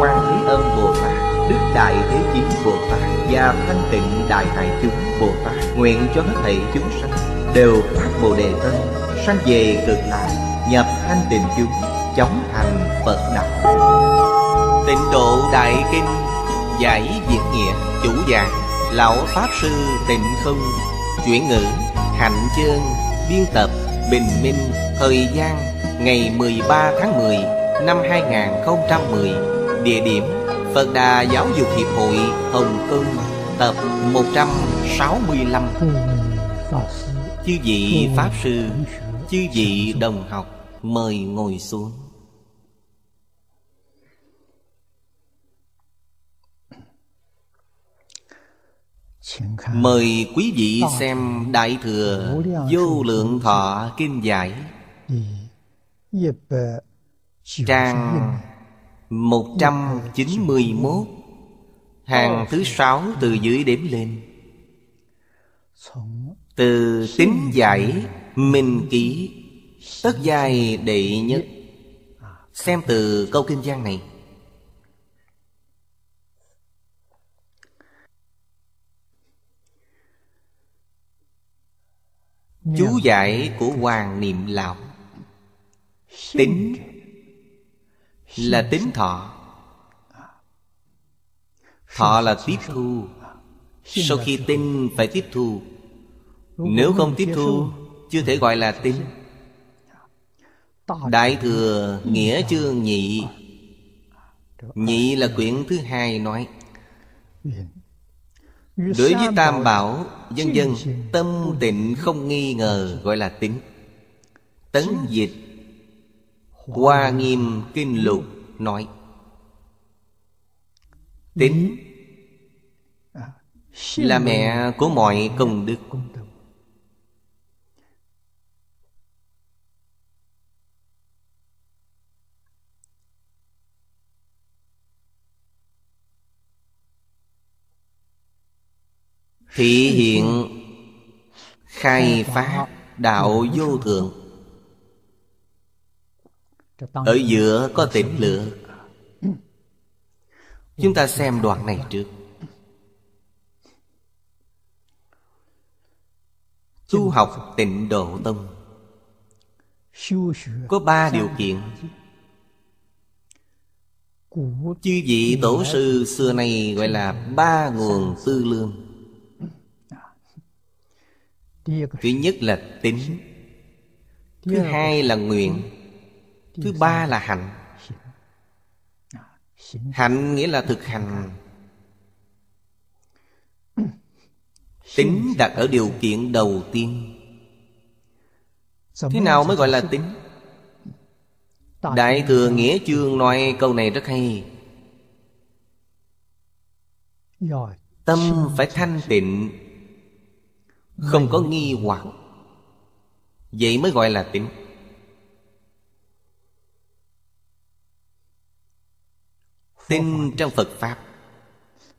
quan thế âm bồ tát đức đại thế chín bồ tát và thanh tịnh đại tài chúng bồ tát nguyện cho hết thảy chúng sanh đều phát bồ đề tâm sanh về cực lạc nhập thanh tịnh chúng chóng thành phật đạo tịnh độ đại kinh giải diễn nghĩa chủ giảng lão pháp sư tịnh không chuyển ngữ hạnh chương biên tập bình minh thời gian ngày 13 tháng 10 năm 2010 Địa điểm Phật Đà Giáo dục Hiệp hội Hồng Kông Tập 165 Chư vị Pháp Sư Chư vị Đồng học Mời ngồi xuống Mời quý vị xem Đại Thừa Vô Lượng Thọ Kinh Giải Trang 191 Hàng thứ sáu từ dưới đếm lên Từ tính giải Minh ký Tất giai đệ nhất Xem từ câu kinh giang này Chú giải của Hoàng Niệm Lão Tính là tính thọ thọ là tiếp thu sau khi tin phải tiếp thu nếu không tiếp thu chưa thể gọi là tin đại thừa nghĩa chương nhị nhị là quyển thứ hai nói đối với tam bảo dân dân tâm tịnh không nghi ngờ gọi là tính tấn dịch Hoa Nghiêm Kinh Lục nói Tính Là mẹ của mọi công đức Thị hiện khai phá đạo vô thượng ở giữa có tỉnh lửa Chúng ta xem đoạn này trước Tu học tịnh độ tông Có ba điều kiện Chư vị tổ sư xưa nay gọi là ba nguồn tư lương Thứ nhất là tính Thứ hai là nguyện thứ ba là hạnh à, hạnh nghĩa là thực hành tính đặt ở điều kiện đầu tiên thế nào mới gọi là tính đại thừa nghĩa chương nói câu này rất hay tâm phải thanh tịnh không có nghi hoặc vậy mới gọi là tính tin trong phật pháp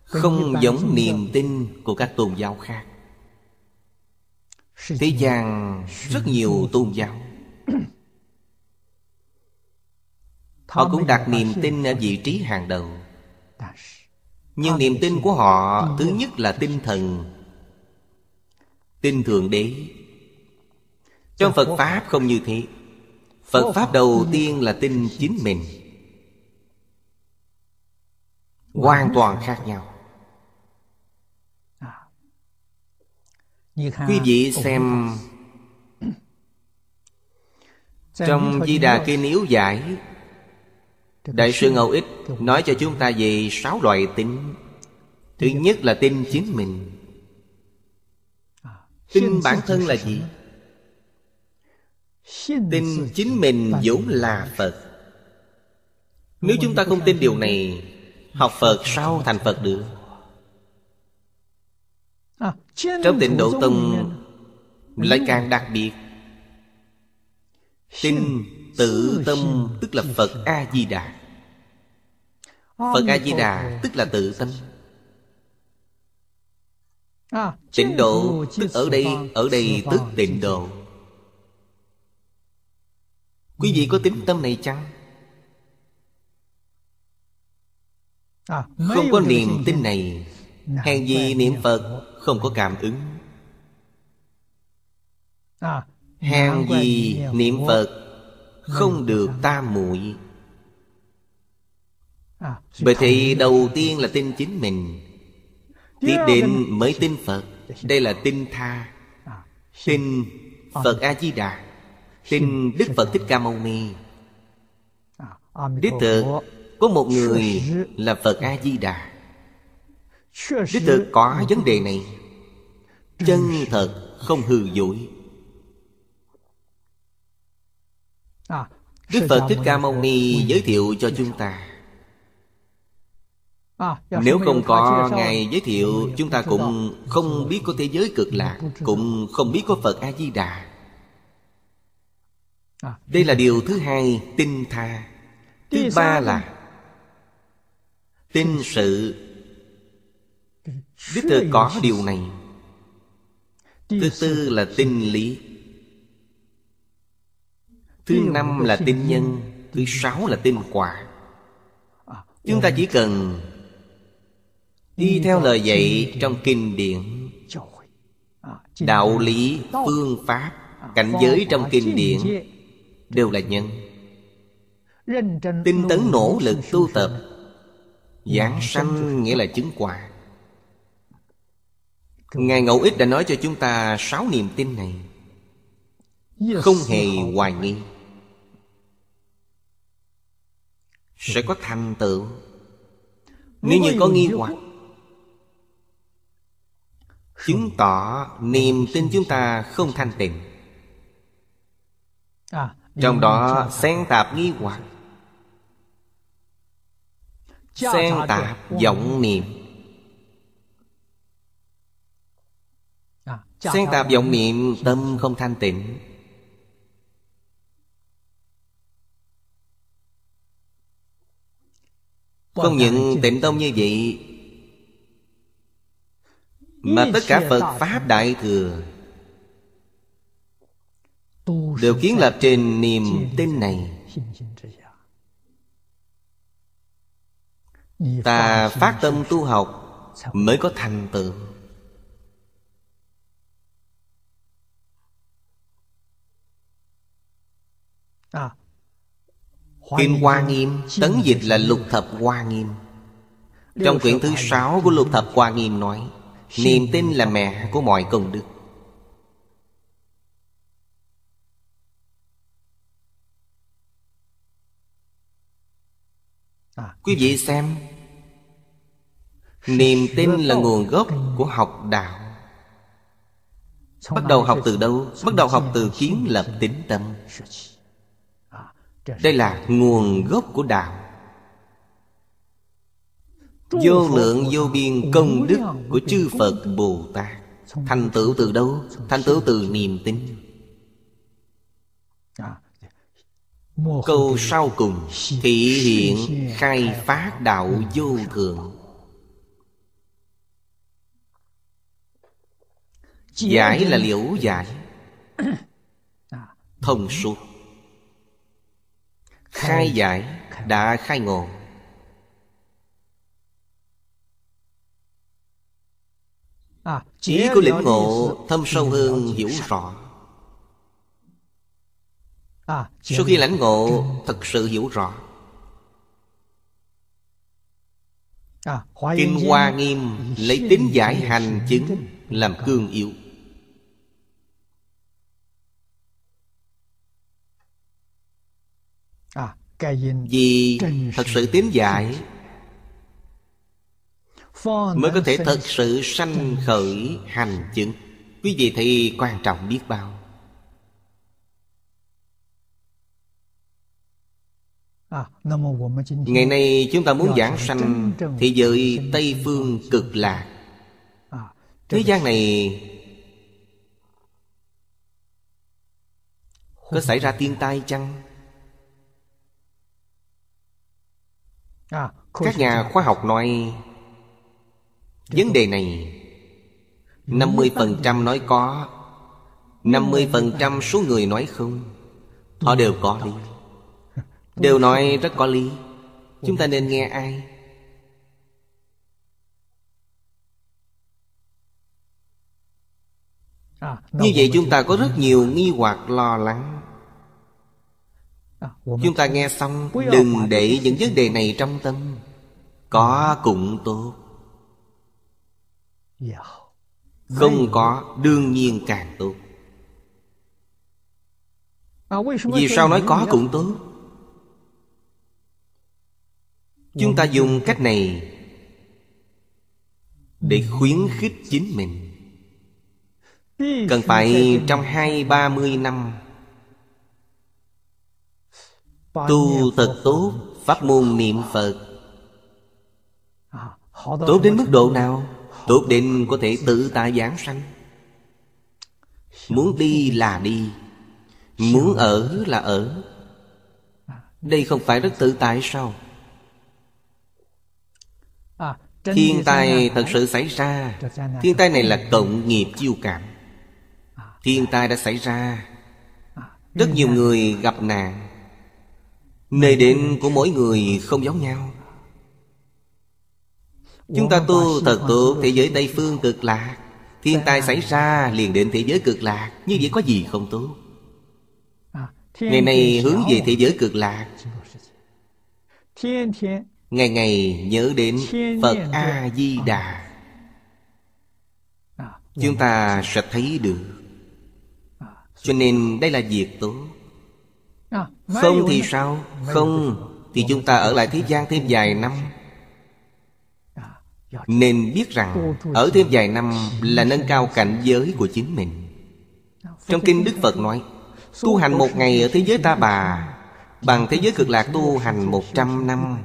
không giống niềm tin của các tôn giáo khác thế gian rất nhiều tôn giáo họ cũng đặt niềm tin ở vị trí hàng đầu nhưng niềm tin của họ thứ nhất là tinh thần tin thượng đế trong phật pháp không như thế phật pháp đầu tiên là tin chính mình hoàn toàn khác nhau à. quý vị xem trong di đà kia níu giải đại sư ngẫu ích nói cho chúng ta về sáu loại tin thứ nhất là tin chính mình à, tin bản thân là gì tin chính mình vốn là phật nếu chúng ta không tin điều này Học Phật sau thành Phật được Trong tịnh độ tông Lại càng đặc biệt Tin tự tâm tức là Phật A-di-đà Phật A-di-đà tức là tự tâm Tịnh độ tức ở đây Ở đây tức tịnh độ Quý vị có tính tâm này chăng? À, không có niềm tin này Hàng gì niệm Phật không có cảm ứng à, Hàng gì niệm Phật không được ta muội Vậy à, thì đầu tiên là tin chính mình Tiếp đến mới tin Phật Đây là tin tha Tin Phật A-di-đà Tin Đức Phật Thích Ca Mâu Ni Đích thực có một người là Phật A-di-đà Đích thực có vấn đề này Chân thật không hư dối Đức Phật Thích Ca Mâu Ni giới thiệu cho chúng ta Nếu không có Ngài giới thiệu Chúng ta cũng không biết có thế giới cực lạc Cũng không biết có Phật A-di-đà Đây là điều thứ hai, tinh tha Thứ ba là Tin sự Đích thực có điều này Thứ tư là tin lý Thứ năm là tin nhân Thứ sáu là tin quả à, Chúng ta ừ. chỉ cần Đi theo lời dạy à, à, trong kinh điển Đạo lý, phương pháp Cảnh giới trong kinh điển Đều là nhân Tinh tấn nỗ lực tu tập Giảng dạ, sanh dạ. nghĩa là chứng quả Ngài Ngẫu Ích đã nói cho chúng ta sáu niềm tin này Không hề dạ. hoài nghi Sẽ có thành tựu Nếu như có nghi hoặc Chứng tỏ niềm tin chúng ta không thanh tịnh à, Trong đó xen tạp nghi hoặc xen tạp vọng niệm à, xen tạp vọng niệm tâm không thanh tịnh không những tịnh tâm như vậy mà tất cả phật pháp đại thừa đều kiến lập trên niềm tin này ta phát tâm tu học mới có thành tựu à, Kinh Hoa Nghiêm Tấn dịch là lục thập Hoa Nghiêm Trong quyển thứ sáu của lục thập Hoa Nghiêm nói Niềm tin là mẹ của mọi công đức à, Quý vị xem Niềm tin là nguồn gốc của học đạo Bắt đầu học từ đâu? Bắt đầu học từ kiến lập tính tâm Đây là nguồn gốc của đạo Vô lượng vô biên công đức của chư Phật Bồ Tát Thành tựu từ đâu? Thành tựu từ niềm tin à, Câu sau cùng Thị hiện khai phát đạo vô thượng Giải là liễu giải à. Thông suốt Khai giải đã khai ngộ Trí à, của lĩnh ngộ thâm sâu hơn hiểu rõ à, Sau khi lãnh ngộ thật sự hiểu rõ Kinh Hoa Nghiêm lấy tính giải hành chứng làm cương yếu vì thật sự tiến dạy mới có thể thật sự sanh khởi hành chứng quý vị thì quan trọng biết bao à, ngày nay chúng ta muốn giảng sanh thì giới tây phương cực lạc à, thế gian này có xảy ra thiên tai chăng À, Các nhà khoa học nói Vấn đề này 50% nói có 50% số người nói không Họ ừ. đều có lý Đều nói rất có lý Chúng ta nên nghe ai à, Như vậy chúng ta có rất nhiều nghi hoặc lo lắng À, Chúng ta nghe xong Đừng để những vấn đề này trong tâm Có cũng tốt dạ. Không có đương nhiên càng tốt à, Vì sao nói có cũng tốt Chúng ta dạ. dùng cách này Để dạ. khuyến khích chính mình Cần phải trong hai ba mươi năm Tu thật tốt Pháp môn niệm Phật à, Tốt đến mức độ nào Tốt đến có thể tự tại giảng sanh Muốn đi là đi Muốn ở là ở à. Đây không phải rất tự tại sao à, Thiên tai thật sự xảy ra Thiên tai này là cộng nghiệp chiêu cảm Thiên dạ. tai đã xảy ra Rất nhiều người gặp nạn Nơi đến của mỗi người không giống nhau Chúng ta tu thật tốt thế giới Tây Phương cực lạc Thiên tai xảy ra liền đến thế giới cực lạc Như vậy có gì không tốt Ngày nay hướng về thế giới cực lạc Ngày ngày nhớ đến Phật A-di-đà Chúng ta sẽ thấy được Cho nên đây là việc tốt Ờ, không thì sao Không Thì chúng ta ở lại thế gian thêm vài năm ờ, Nên biết rằng Ở thêm vài năm là nâng cao cảnh giới của chính mình ờ, Trong kinh Đức Phật nói Tu hành một ngày ở thế giới ta bà Bằng thế giới cực lạc tu hành một trăm năm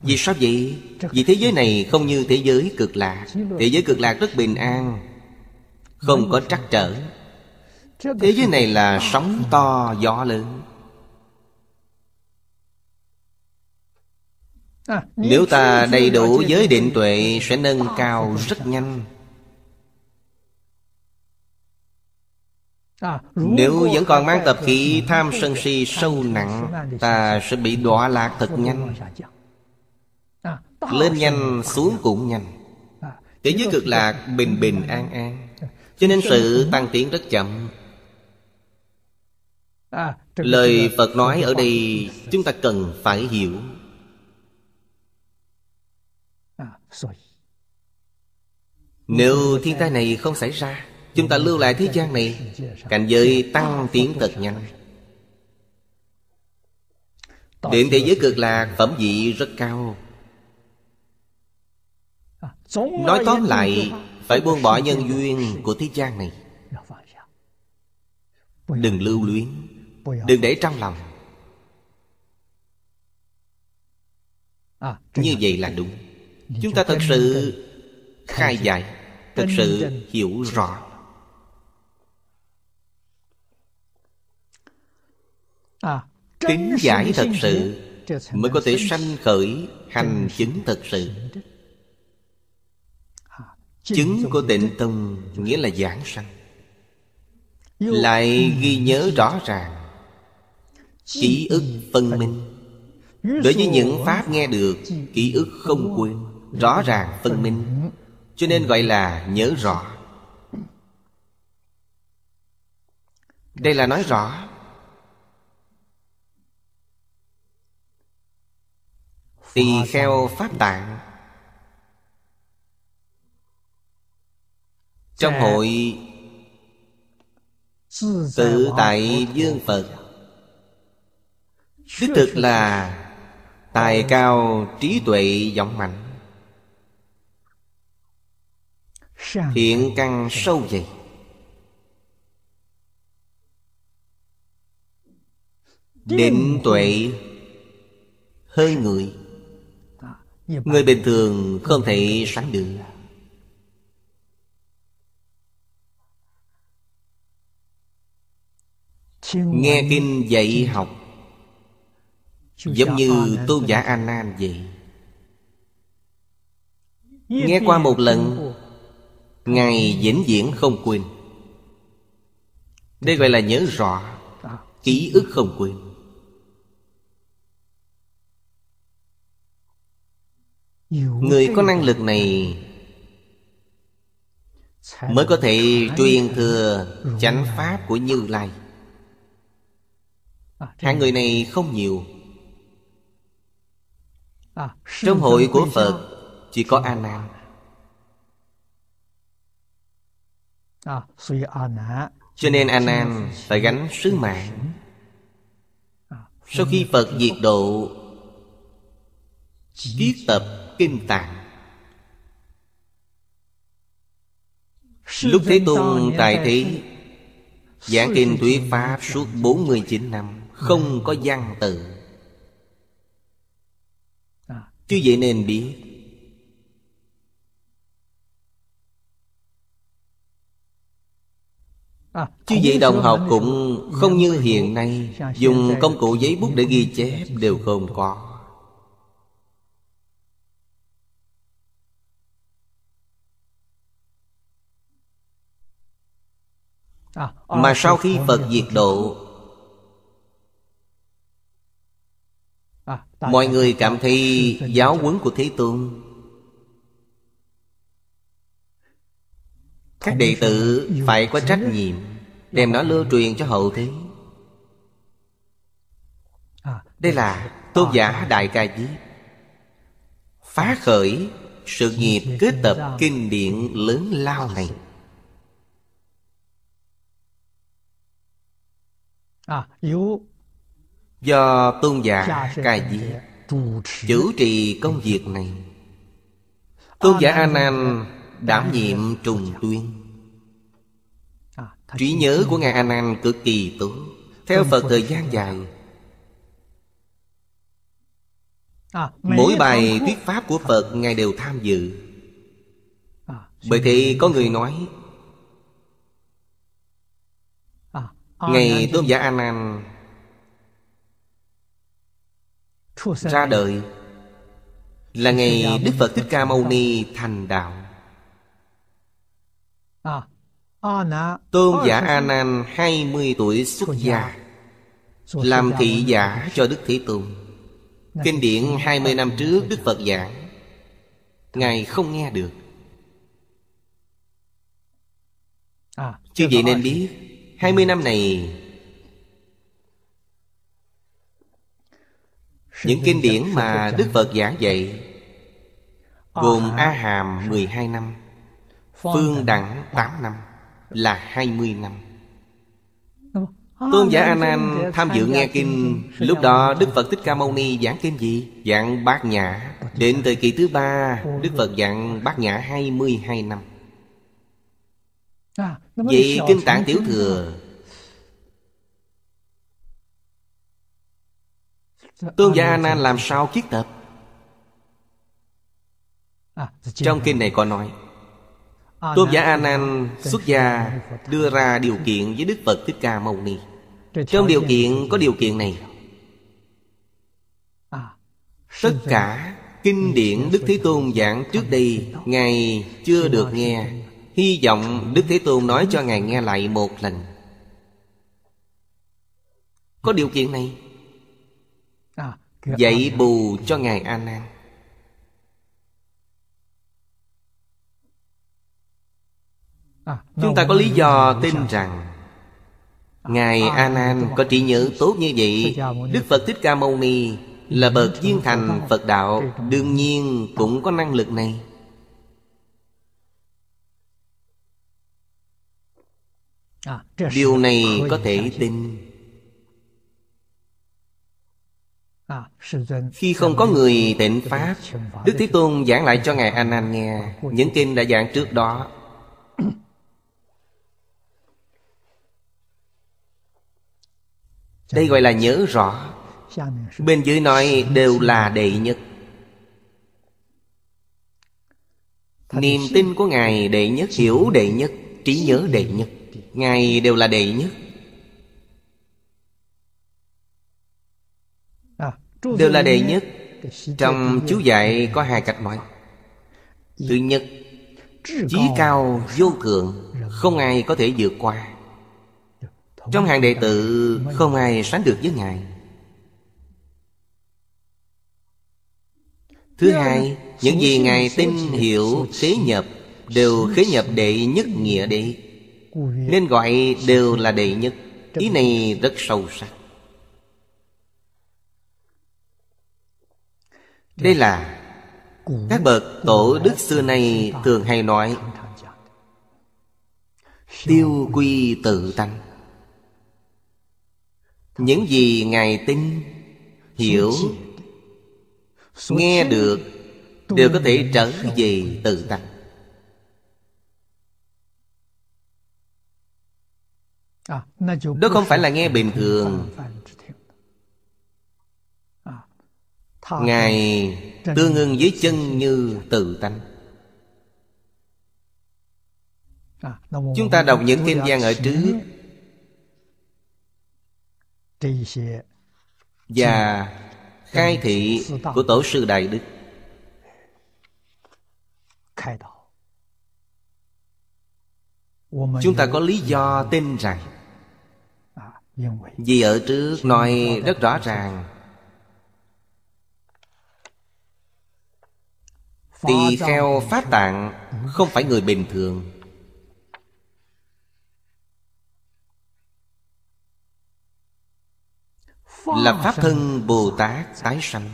Vì sao vậy? Vì thế giới này không như thế giới cực lạc Thế giới cực lạc rất bình an không có trắc trở thế giới này là sóng to gió lớn nếu ta đầy đủ giới định tuệ sẽ nâng cao rất nhanh nếu vẫn còn mang tập khí tham sân si sâu nặng Ta sẽ bị đọa lạc thật nhanh Lên nhanh xuống cũng nhanh Thế giới cực lạc bình bình an an cho nên sự tăng tiến rất chậm à, Lời Phật nói ở đây Chúng ta cần phải hiểu à, Nếu thiên tai này không xảy ra Chúng ta lưu lại thế gian này Cảnh giới tăng tiến thật nhanh Điện thế giới cực là phẩm vị rất cao à, Nói tóm lại phải buông bỏ nhân duyên của thế gian này Đừng lưu luyến Đừng để trong lòng Như vậy là đúng Chúng ta thật sự khai giải Thật sự hiểu rõ Tính giải thật sự Mới có thể sanh khởi hành chứng thật sự Chứng của tịnh tông nghĩa là giảng sanh Lại ghi nhớ rõ ràng Ký ức phân minh Đối với những pháp nghe được Ký ức không quên Rõ ràng phân minh Cho nên gọi là nhớ rõ Đây là nói rõ Tỳ kheo pháp tạng Trong hội Tự tại dương Phật Đích thực là Tài cao trí tuệ giọng mạnh Thiện căn sâu dày Định tuệ hơi người dạ, Người bình thường không thể sánh được Nghe kinh dạy học Giống như tu giả A Nan vậy Nghe qua một lần Ngài vĩnh viễn không quên Đây gọi là nhớ rõ dạ. Ký ức không quên Người có năng lực này Mới có thể truyền thừa chánh pháp của Như Lai À, Hạng người này không nhiều à, Trong hội của Phật Chỉ có A Nan à, Cho nên A Nan phải gánh sứ mạng Sau khi Phật diệt độ Kiết tập kinh tạng Lúc Thế Tôn tại thế Giảng kinh thuyết Pháp suốt 49 năm không có văn tự à. chứ vậy nên biết à, Chứ vậy đồng học cũng không như hiện nay Dùng công cụ giấy bút để ghi chép đều không có à, Mà sau khi Phật diệt độ À, mọi người cảm thấy giáo huấn của thế tôn các đệ tử phải có trách nhiệm dạ, đem nó lưu truyền cho hậu thế à, đây là tôn à, giả đại ca diếp phá khởi sự nghiệp kết tập kinh điển lớn lao này à, Do tôn giả cai diệt Chủ trì công việc này Tôn giả A Nan đảm nhiệm trùng tuyên à, Trí nhớ của Ngài A Nan cực kỳ tốt Theo Phật thời gian dài à, Mỗi bài thuyết pháp của Phật Ngài đều tham dự à, Bởi thì có người nói Ngày tôn giả A Nan ra đời là ngày Đức Phật Thích Ca Mâu Ni thành đạo. À, Tôn giả A Nan hai mươi tuổi xuất gia làm thị giả cho Đức Thế Tôn. Kinh điển hai mươi năm trước Đức Phật giảng Ngài không nghe được à, Chứ vậy nên biết hai mươi năm này Những kinh điển mà Đức Phật giảng dạy Gồm A Hàm 12 năm Phương Đẳng 8 năm Là 20 năm à, Tôn giả A Nan tham dự nghe kinh Lúc đó Đức Phật Thích Ca Mâu Ni giảng kinh gì? Giảng Bát Nhã Đến thời kỳ thứ ba Đức Phật giảng Bát Nhã 22 năm à, Vậy kinh tạng tiểu thừa Ờ, Tương giả ờ, Anan làm sao kiết tập à, Trong kinh này có nói Tôn giả Anan xuất gia đưa ra điều kiện với Đức Phật Thích Ca Mâu Ni Trong điều kiện có điều kiện này à, Tất cả kinh điển Đức Thế Tôn giảng trước đây Ngài chưa được nghe Hy vọng Đức Thế Tôn nói cho Ngài nghe lại một lần Có điều kiện này dạy vâng. bù cho ngài a nan à, chúng ta có lý do tin rằng ngài a nan có trí nhớ tốt như vậy đức phật thích ca mâu ni là bậc viên thành phật đạo đương nhiên cũng có năng lực này à, điều này có thể tin Khi không có người tịnh Pháp Đức Thế Tôn giảng lại cho Ngài Anan -an nghe Những kinh đã giảng trước đó Đây gọi là nhớ rõ Bên dưới nói đều là đệ nhất Niềm tin của Ngài đệ nhất Hiểu đệ nhất Trí nhớ đệ nhất Ngài đều là đệ nhất đều là đệ nhất trong chú dạy có hai cách nói thứ nhất chí cao vô thượng không ai có thể vượt qua trong hàng đệ tử không ai sánh được với ngài thứ hai những gì ngài tin hiểu khế nhập đều khế nhập đệ nhất nghĩa đệ nên gọi đều là đệ nhất ý này rất sâu sắc Đây là các bậc tổ đức xưa nay thường hay nói Tiêu quy tự tăng Những gì Ngài tin Hiểu Nghe được Đều có thể trở về tự tăng Đó không phải là nghe bình thường Ngài tương ưng với chân như tự tánh à, Chúng ta đọc những kinh văn ở trước Và khai thị của Tổ sư Đại Đức Chúng ta có lý do tin rằng à, Vì ở trước nói rất rõ ràng tỳ kheo pháp tạng không phải người bình thường là pháp thân bồ tát tái sanh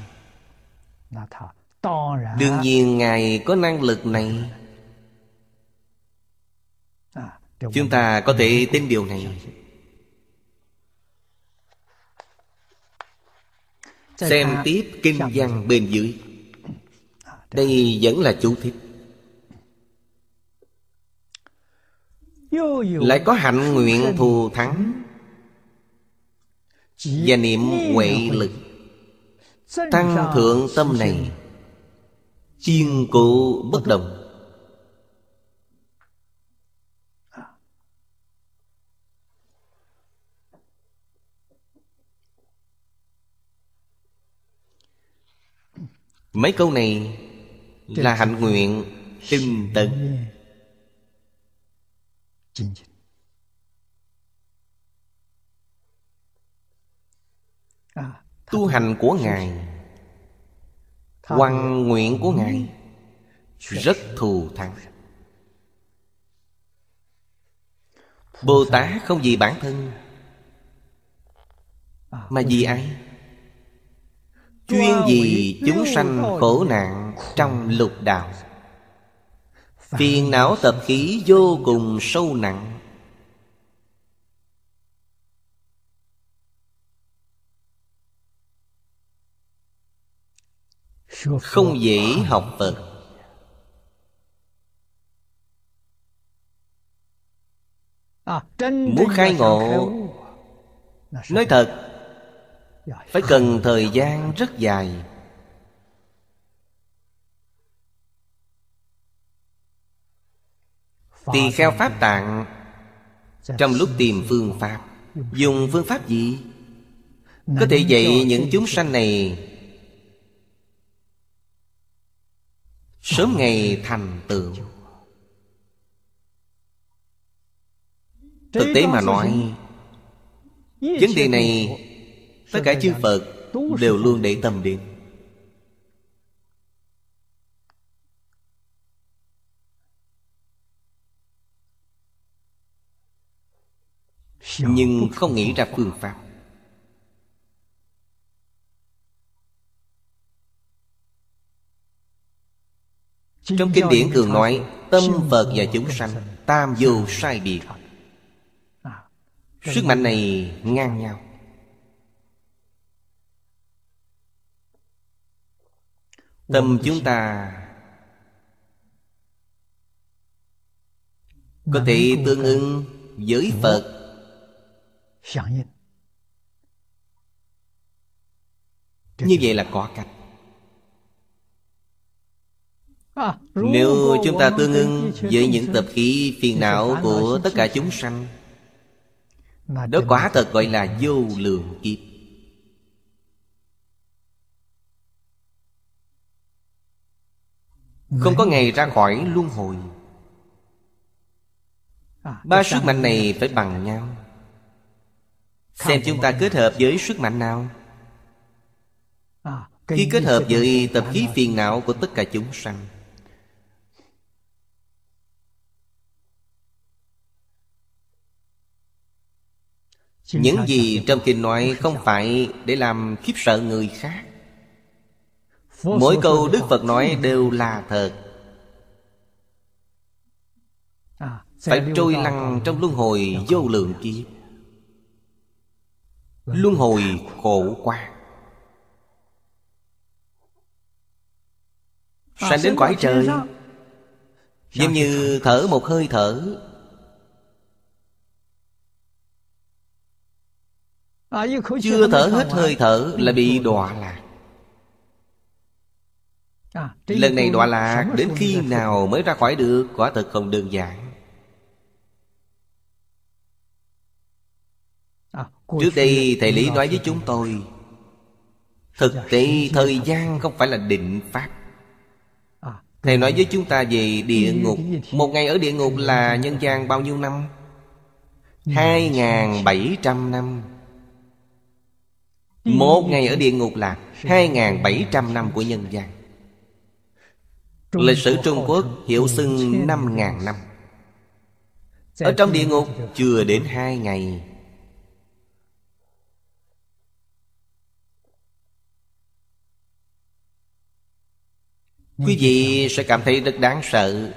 đương nhiên ngài có năng lực này à, chúng ta có thể tin điều này xem tiếp kinh văn bên dưới đây vẫn là chú thích Lại có hạnh nguyện thù thắng Và niệm huệ lực Tăng thượng tâm này Chiên cụ bất đồng Mấy câu này là hạnh nguyện tinh à, tấn tu hành của ngài quan nguyện của ngài rất thù thắng bồ tát không vì bản thân à, mà vì ai chuyên vì chúng sanh khổ nạn trong lục đạo Phiền não tập khí vô cùng sâu nặng Không dễ học Phật Muốn khai ngộ Nói thật Phải cần thời gian rất dài tỳ kheo pháp tạng trong lúc tìm phương pháp dùng phương pháp gì có thể dạy những chúng sanh này sớm ngày thành tựu thực tế mà nói vấn đề này tất cả chư phật đều luôn để tâm đến nhưng không nghĩ ra phương pháp trong kinh điển thường nói tâm phật và chúng sanh tam vô sai biệt à, sức mạnh này ngang nhau tâm chúng ta có thể tương ứng với phật như vậy là có cách nếu chúng ta tương ưng với những tập khí phiền não của tất cả chúng sanh Đó quả thật gọi là vô lượng kiếp Không có ngày ra khỏi luân hồi à, Ba sức mạnh này phải bằng nhau Xem chúng ta kết hợp với sức mạnh nào à, Khi kết hợp với tập khí phiền não của tất cả chúng sanh Những gì trong kinh nói không phải để làm khiếp sợ người khác Mỗi câu Đức Phật nói đều là thật à, Phải trôi lăn trong luân hồi vô lượng kiếp luân hồi khổ quá ờ, sanh đến cõi trời giống như thở một hơi thở ờ, chưa thở hết hơi thở là bị đọa lạc à, lần này đọa lạc đến khi nào mới ra khỏi được quả thật không đơn giản Trước đây thầy Lý nói với chúng tôi Thực dạ, tế thời gian không phải là định pháp à, Thầy nói với chúng ta về địa ngục Một ngày ở địa ngục là nhân gian bao nhiêu năm? 2.700 năm Một ngày ở địa ngục là 2.700 năm của nhân gian Lịch sử Trung Quốc hiểu xưng 5.000 năm Ở trong địa ngục chưa đến 2 ngày quý vị sẽ cảm thấy rất đáng sợ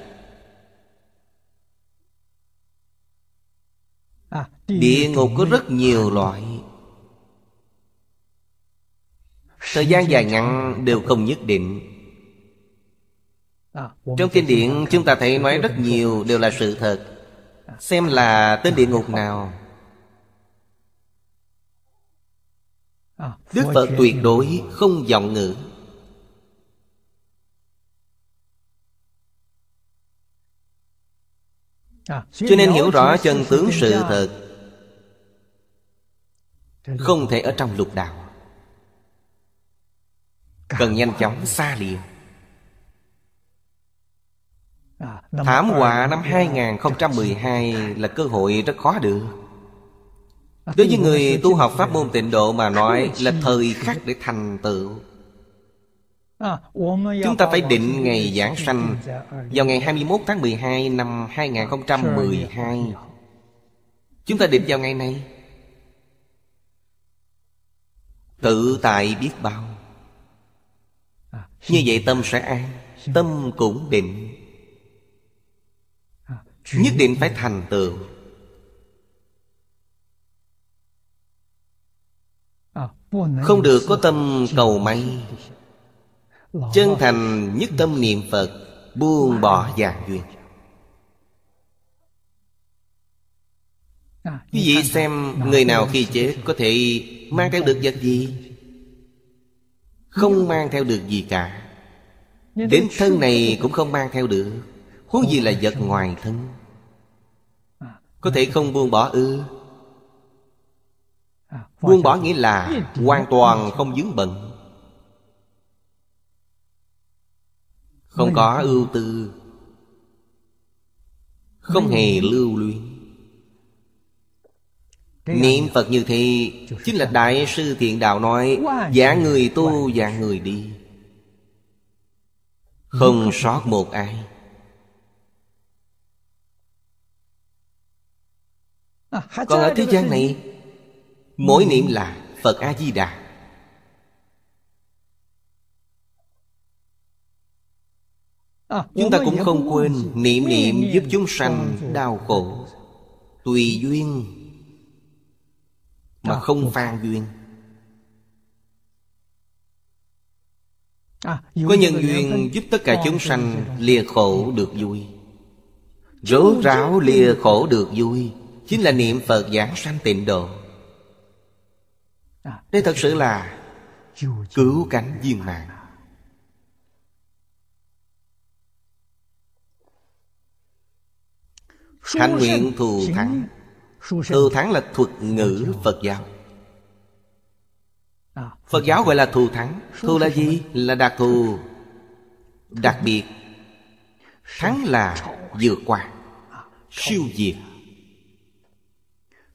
à, địa ngục có rất nhiều à, loại thời gian dài ngắn đều không nhất định à, trong kinh điển chúng ta thấy nói rất nhiều đều là sự thật xem là tên địa ngục nào đức phật tuyệt đối không giọng ngữ À, cho nên hiểu rõ chân tướng sự thật không thể ở trong lục đạo cần nhanh chóng xa liền à, Thảm họa năm 2012 là cơ hội rất khó được à, Đối với người tu học Pháp môn tịnh độ mà nói là thời khắc để thành tựu Chúng ta phải định ngày giảng sanh vào ngày 21 tháng 12 năm 2012. Chúng ta định vào ngày này. Tự tại biết bao. À, Như vậy tâm sẽ an, tâm cũng định. À, Nhất định phải thành tựu. À, không được có tâm cầu may chân thành nhất tâm niệm phật buông bỏ giàn duyên à, quý vị xem người nào khi chết có thể mang theo được vật gì không mang theo được gì cả đến thân này cũng không mang theo được huống gì là vật ngoài thân à, có thể không buông bỏ ư à, buông bỏ nghĩa là hoàn toàn không dướng bận Không có ưu tư Không hề lưu luyến Niệm Phật như thế Chính là Đại sư Thiện Đạo nói Giả người tu giả người đi Không sót một ai à, Còn ở thế gian này Mỗi ừ. niệm là Phật A-di-đà À, chúng ta cũng không quên Niệm niệm giúp chúng sanh đau khổ Tùy duyên Mà không phan duyên à, Có nhân duyên giúp tất cả chúng sanh Lìa khổ được vui Rốt ráo lìa khổ được vui Chính là niệm Phật giảng sanh tịnh độ à, Đây thật sự là Cứu cánh viên mạng hạnh nguyện thù thắng thù thắng là thuật ngữ phật giáo à, phật giáo gọi là thù thắng thù là gì là đặc thù đặc biệt thắng là vượt qua à, siêu diệt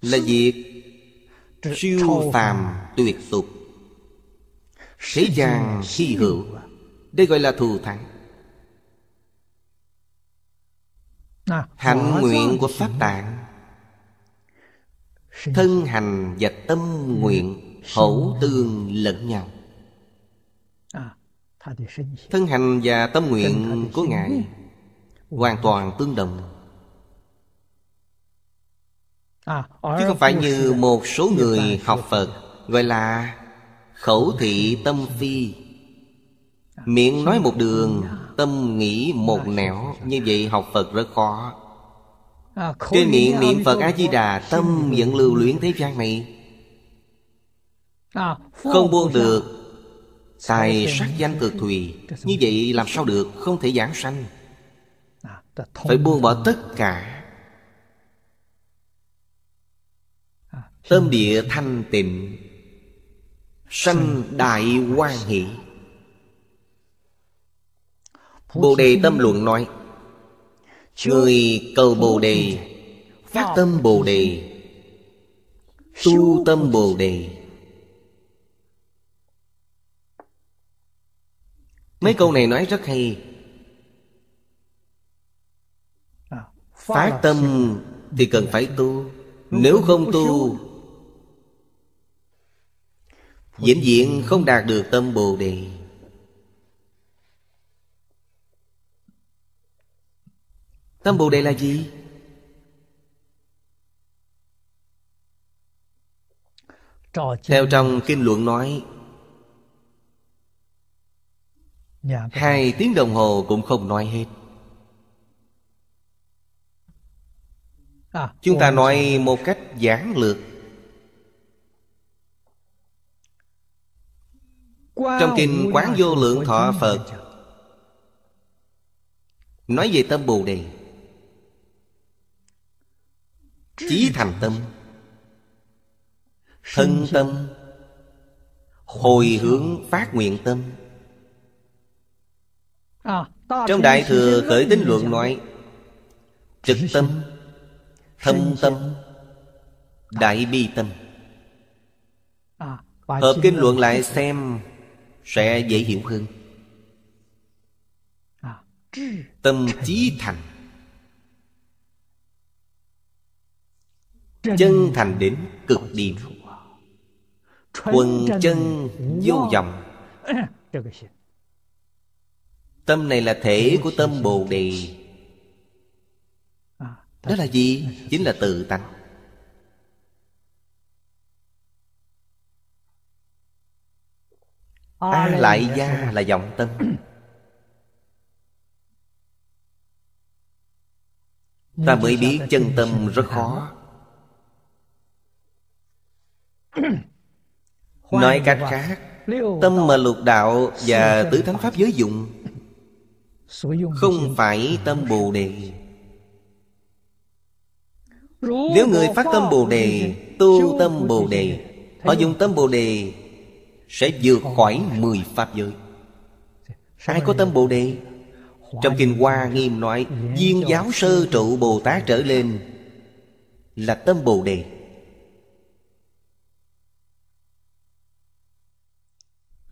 là diệt siêu phàm tuyệt tục thế gian khi hữu đây gọi là thù thắng hạnh nguyện của pháp tạng thân hành và tâm nguyện hữu tương lẫn nhau à, thân hành và tâm nguyện của ngài hoàn toàn tương đồng à, chứ không phải như một số người học phật gọi là khẩu thị tâm phi à. miệng nói một đường tâm nghĩ một dạ, dạ, nẻo dạ, Như vậy học Phật rất khó Trên à, miệng niệm Phật A-di-đà Tâm vẫn lưu luyến thế gian này à, Không buông được Tài sắc danh cực thùy Như vậy làm sao được Không thể giảng sanh à, Phải buông bỏ tất cả Tâm địa thanh tịnh Sanh đại quan hỷ Bồ Đề Tâm Luận nói Người cầu Bồ Đề Phát tâm Bồ Đề Tu tâm Bồ Đề Mấy câu này nói rất hay Phát tâm thì cần phải tu Nếu không tu Diễn diện không đạt được tâm Bồ Đề Tâm Bồ Đề là gì? Theo trong kinh luận nói Hai tiếng đồng hồ cũng không nói hết à, Chúng ta nói một cách giản lược Trong kinh Quán Vô Lượng Thọ Phật Nói về tâm Bồ Đề Chí thành tâm Thân tâm Hồi hướng phát nguyện tâm Trong Đại Thừa Khởi Tính Luận nói Trực tâm Thâm tâm Đại bi tâm Hợp kinh luận lại xem Sẽ dễ hiểu hơn Tâm trí thành Chân thành đến cực điểm Quần chân vô dòng, Tâm này là thể của tâm Bồ Đề Đó là gì? Chính là tự tánh A lại gia là vọng tâm Ta mới biết chân tâm rất khó Nói cách khác Tâm mà lục đạo và tứ thánh pháp giới dụng Không phải tâm Bồ Đề Nếu người phát tâm Bồ Đề Tu tâm Bồ Đề Họ dùng tâm Bồ Đề Sẽ vượt khỏi mười pháp giới Ai có tâm Bồ Đề Trong Kinh Hoa Nghiêm nói Viên giáo sơ trụ Bồ Tát trở lên Là tâm Bồ Đề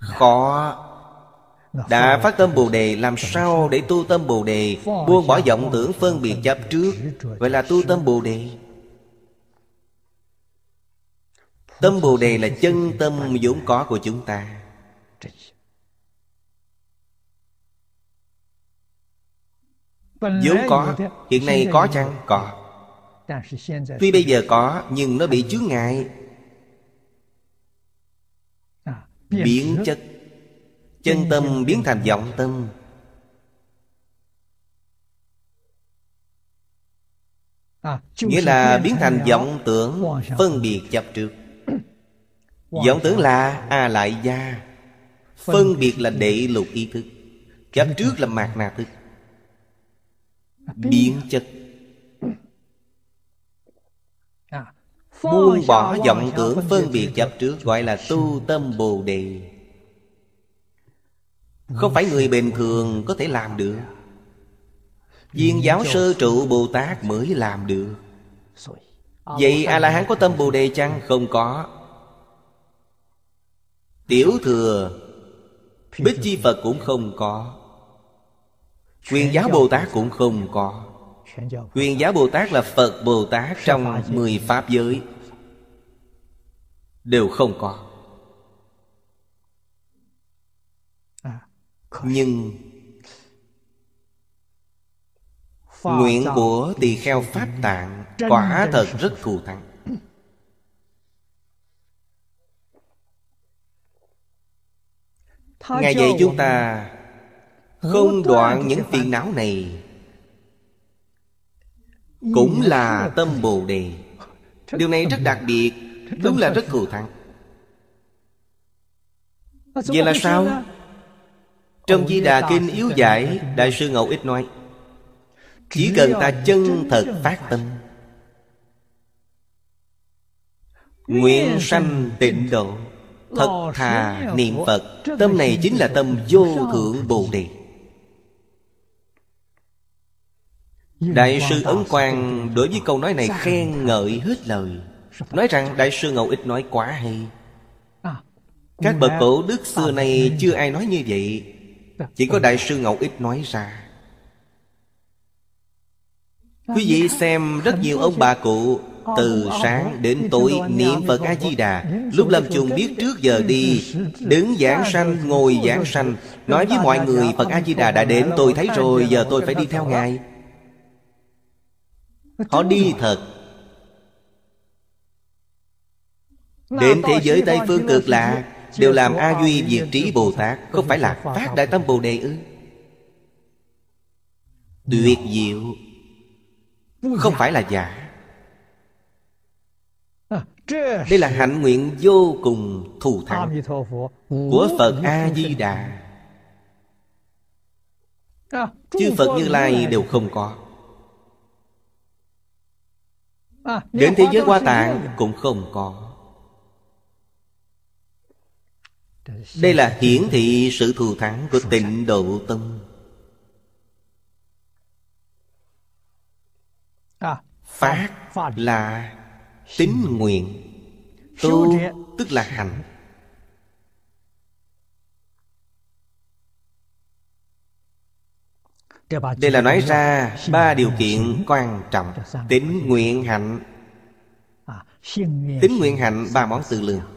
khó dạ. dạ, đã phát tâm dạ. bồ đề làm sao để tu tâm bồ đề buông bỏ vọng tưởng phân biệt chấp trước vậy là tu tâm bồ đề tâm bồ đề là chân tâm vốn có của chúng ta vốn có hiện nay có chăng có tuy bây giờ có nhưng nó bị chướng ngại biến chất chân tâm biến thành vọng tâm à, nghĩa là biến thành vọng tưởng phân biệt chập trước vọng tưởng là a à lại gia phân biệt là đệ lục ý thức chập trước là mạc na thức à, biến chất Buông bỏ vọng tưởng phân biệt chấp trước Gọi là tu tâm Bồ Đề Không phải người bình thường có thể làm được Viên giáo sơ trụ Bồ Tát mới làm được Vậy A-la-hán có tâm Bồ Đề chăng? Không có Tiểu thừa Bích Chi Phật cũng không có Quyền giáo Bồ Tát cũng không có Quyền giáo Bồ Tát là Phật Bồ Tát trong mười Pháp giới đều không có à, nhưng nguyện của tỳ kheo pháp tạng quả thật rất thù thắng ngài dạy chúng ta không đoạn những phiền não này cũng là tâm bồ đề điều này rất đặc biệt Đúng là rất thù thắng Vậy là sao? À? Trong Di Đà Kinh Yếu Giải Đại sư Ngẫu Ích nói Chỉ cần ta chân thật phát tâm Nguyện sanh tịnh độ Thật thà niệm Phật Tâm này chính là tâm vô thượng Bồ Đề Đại sư Ấn Quang đối với câu nói này khen ngợi hết lời Nói rằng Đại sư Ngẫu Ích nói quá hay à, Các bậc cổ đức xưa nay chưa ai nói như vậy Chỉ có Đại sư Ngẫu Ích nói ra à, Quý vị xem rất nhiều ông bà cụ Từ sáng đến tối niệm Phật A-di-đà Lúc làm chung biết trước giờ đi Đứng giảng sanh, ngồi giảng sanh Nói với mọi người Phật A-di-đà đã đến Tôi thấy rồi, giờ tôi phải đi theo Ngài Họ đi thật Đến thế giới Tây Phương cực lạc Đều làm A Duy diệt trí Bồ Tát Không phải là phát đại tâm Bồ Đề ư Tuyệt diệu Không phải là giả à, Đây là hạnh nguyện vô cùng thù thắng Của Phật A-di-đà à, Chư Phật Như Lai đều không có à, Đến thế giới hoa tạng cũng không có Đây là hiển thị sự thù thắng của tịnh độ tâm à, Phát là tính nguyện Tu tức là hạnh Đây là nói ra ba điều kiện quan trọng Tính nguyện hạnh Tính à, nguyện hạnh ba món tự lượng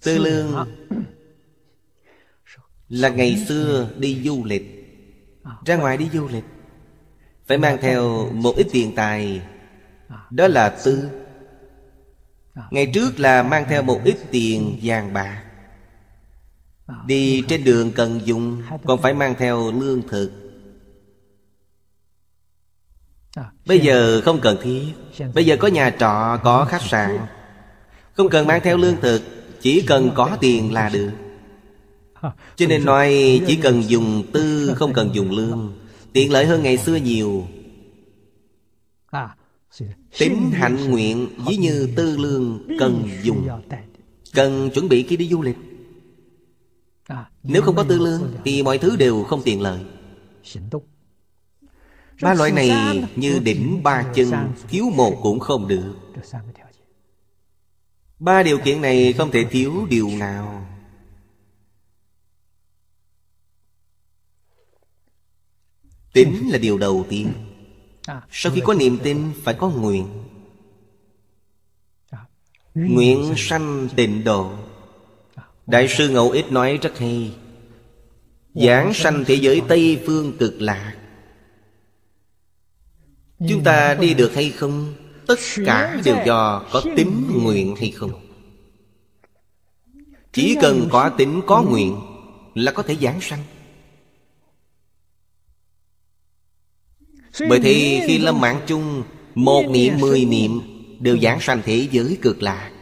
Tư lương là ngày xưa đi du lịch Ra ngoài đi du lịch Phải mang theo một ít tiền tài Đó là tư Ngày trước là mang theo một ít tiền vàng bạc Đi trên đường cần dùng Còn phải mang theo lương thực Bây giờ không cần thiết Bây giờ có nhà trọ, có khách sạn Không cần mang theo lương thực chỉ cần có tiền là được Cho nên nói chỉ cần dùng tư không cần dùng lương Tiện lợi hơn ngày xưa nhiều Tính hạnh nguyện ví như tư lương cần dùng Cần chuẩn bị khi đi du lịch Nếu không có tư lương Thì mọi thứ đều không tiện lợi Ba loại này như đỉnh ba chân Thiếu một cũng không được Ba điều kiện này không thể thiếu điều nào Tín là điều đầu tiên à, Sau khi có niềm tin phải có nguyện à, Nguyện sanh tịnh độ à, Đại sư Ngẫu Ích nói rất hay Giảng sanh thế giới Tây Phương cực lạc Chúng ta đi được hay không tất cả đều do có tính nguyện hay không chỉ cần có tính có nguyện là có thể giảng sanh bởi thì khi lâm mạng chung một niệm mười niệm đều giảng sanh thế giới cực lạ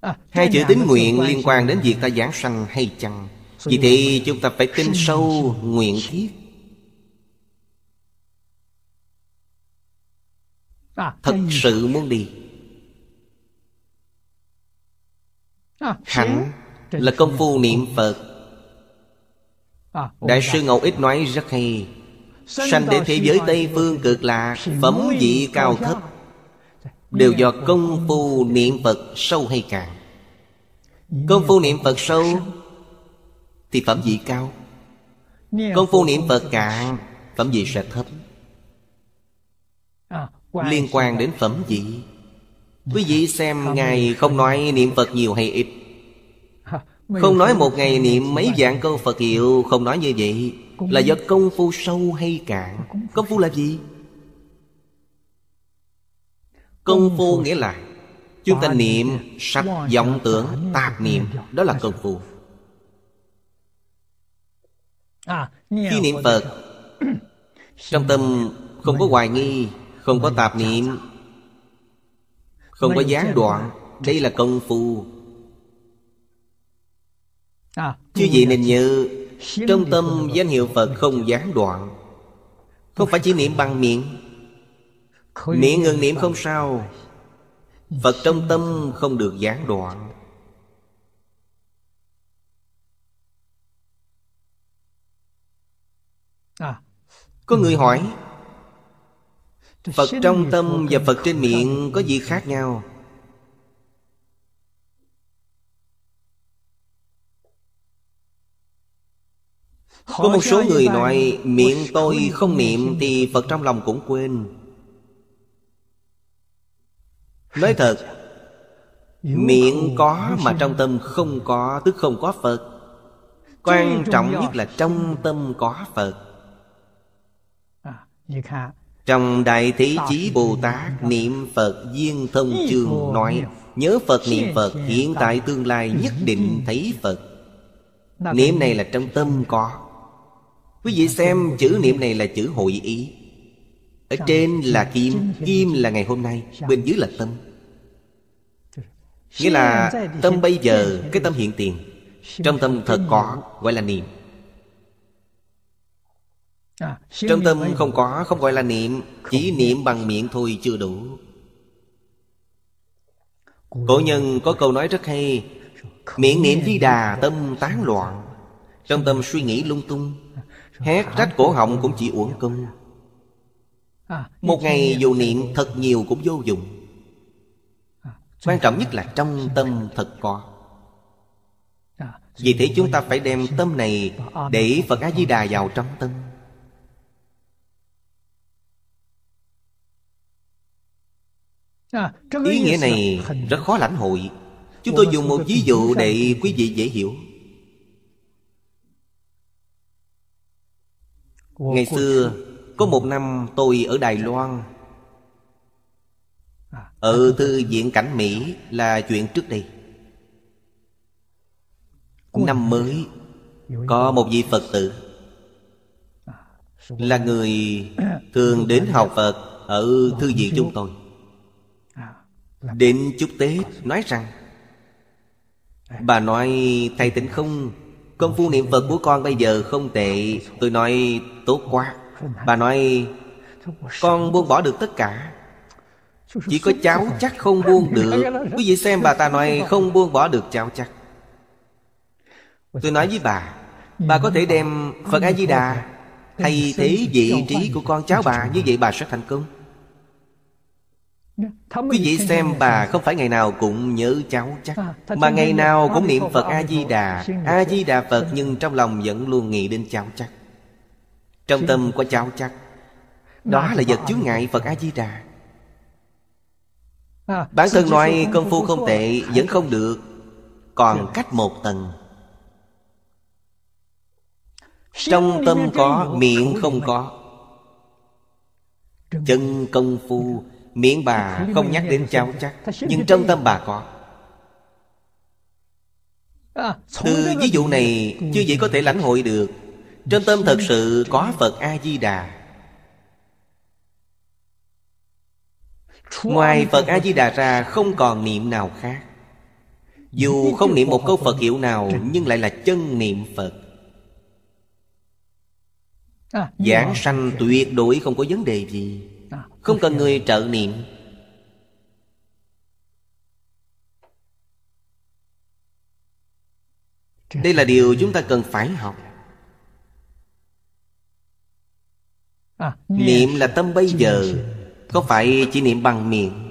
à, Hai chữ tính nguyện liên quan đến việc ta giảng sanh hay chăng vì thế chúng ta phải tin sâu nguyện thiết Thật sự muốn đi Hẳn là công phu niệm Phật Đại sư Ngẫu Ích nói rất hay Sanh đến thế giới Tây Phương cực lạc Phẩm vị cao thấp Đều do công phu niệm Phật sâu hay cạn Công phu niệm Phật sâu thì phẩm vị cao Công phu niệm Phật cạn Phẩm vị sẽ thấp à, Liên quan đến phẩm vị Quý vị xem Ngài không nói niệm Phật nhiều hay ít Không nói một ngày niệm mấy dạng câu Phật hiệu Không nói như vậy Là do công phu sâu hay cạn Công phu là gì? Công phu nghĩa là Chúng ta niệm sạch vọng tưởng tạp niệm Đó là công phu khi à, niệm phật trong tâm không có hoài nghi không có tạp niệm không có gián đoạn đây là công phu à, chứ gì nên như trong tâm danh hiệu phật không gián đoạn không phải chỉ niệm bằng miệng miệng ngừng niệm không sao phật trong tâm không được gián đoạn À. Có người ừ. hỏi Phật trong tâm và Phật trên miệng có gì khác nhau? Có một số người nói miệng tôi không niệm thì Phật trong lòng cũng quên. Nói thật, miệng có mà trong tâm không có, tức không có Phật. Quan trọng nhất là trong tâm có Phật. Trong Đại Thế Chí Bồ Tát Niệm Phật Duyên Thông Chương nói Nhớ Phật niệm Phật Hiện tại tương lai ừ. nhất định thấy Phật Niệm này là trong tâm có Quý vị xem chữ niệm này là chữ hội ý Ở trên là kim Kim là ngày hôm nay Bên dưới là tâm Nghĩa là tâm bây giờ Cái tâm hiện tiền Trong tâm thật có Gọi là niệm À, trong tâm không có không gọi là niệm Chỉ niệm bằng miệng thôi chưa đủ Cổ nhân có câu nói rất hay Miệng niệm di đà tâm tán loạn Trong tâm suy nghĩ lung tung Hét rách cổ họng cũng chỉ uổng công à, Một ngày dù niệm thật nhiều cũng vô dụng à, Quan trọng nhất là trong tâm thật có Vì thế chúng ta phải đem tâm này Để Phật A-di-đà vào trong tâm À, ý nghĩa này rất khó lãnh hội chúng tôi dùng một ví dụ để quý vị dễ hiểu ngày xưa có một năm tôi ở đài loan à, ở à, thư viện cảnh mỹ là chuyện trước đây năm mới có một vị phật tử là người thường đến học phật ở thư viện chúng tôi Đến chúc Tết nói rằng à. Bà nói thầy tỉnh không Công phu niệm Phật của con bây giờ không tệ Tôi nói tốt quá Bà nói Con buông bỏ được tất cả Chỉ có cháu chắc không buông được Quý vị xem bà ta nói không buông bỏ được cháu chắc Tôi nói với bà Bà có thể đem Phật A-di-đà Thay thế vị trí của con cháu bà Như vậy bà sẽ thành công Quý vị xem bà không phải ngày nào cũng nhớ cháu chắc Mà ngày nào cũng niệm Phật A-di-đà A-di-đà Phật ừ. nhưng trong lòng vẫn luôn nghĩ đến cháu chắc Trong tâm có cháu chắc Đó là vật chướng ngại Phật A-di-đà à, Bản thân nói công phu không tệ vẫn không được Còn dạ. cách một tầng Trong tâm có, miệng không có Chân công phu Miệng bà không nhắc đến cháu chắc Nhưng trong tâm bà có à, Từ ví dụ này chưa vậy có thể lãnh hội được Trong tâm thật sự có Phật A-di-đà Ngoài Phật A-di-đà ra không còn niệm nào khác Dù không niệm một câu Phật hiệu nào Nhưng lại là chân niệm Phật à, Giảng sanh tuyệt đối không có vấn đề gì không cần người trợ niệm Đây là điều chúng ta cần phải học à, Niệm là tâm bây giờ Có phải chỉ niệm bằng miệng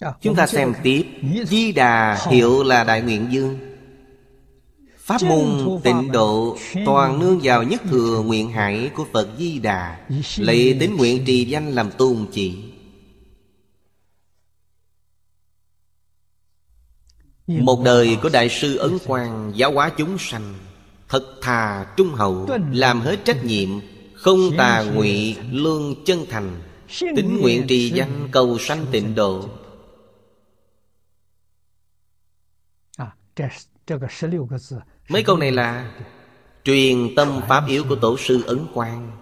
Ờ, chúng ta xem tiếp Di Đà hiệu là Đại Nguyện Dương Pháp môn tịnh độ toàn nương vào nhất thừa nguyện hải của Phật Di Đà Lấy tính nguyện trì danh làm tôn chỉ Một đời của Đại sư Ấn Quang giáo hóa chúng sanh Thật thà trung hậu Làm hết trách nhiệm Không tà ngụy lương chân thành Tính nguyện trì danh cầu sanh tịnh độ Mấy câu này là Truyền tâm pháp yếu của Tổ sư Ấn Quang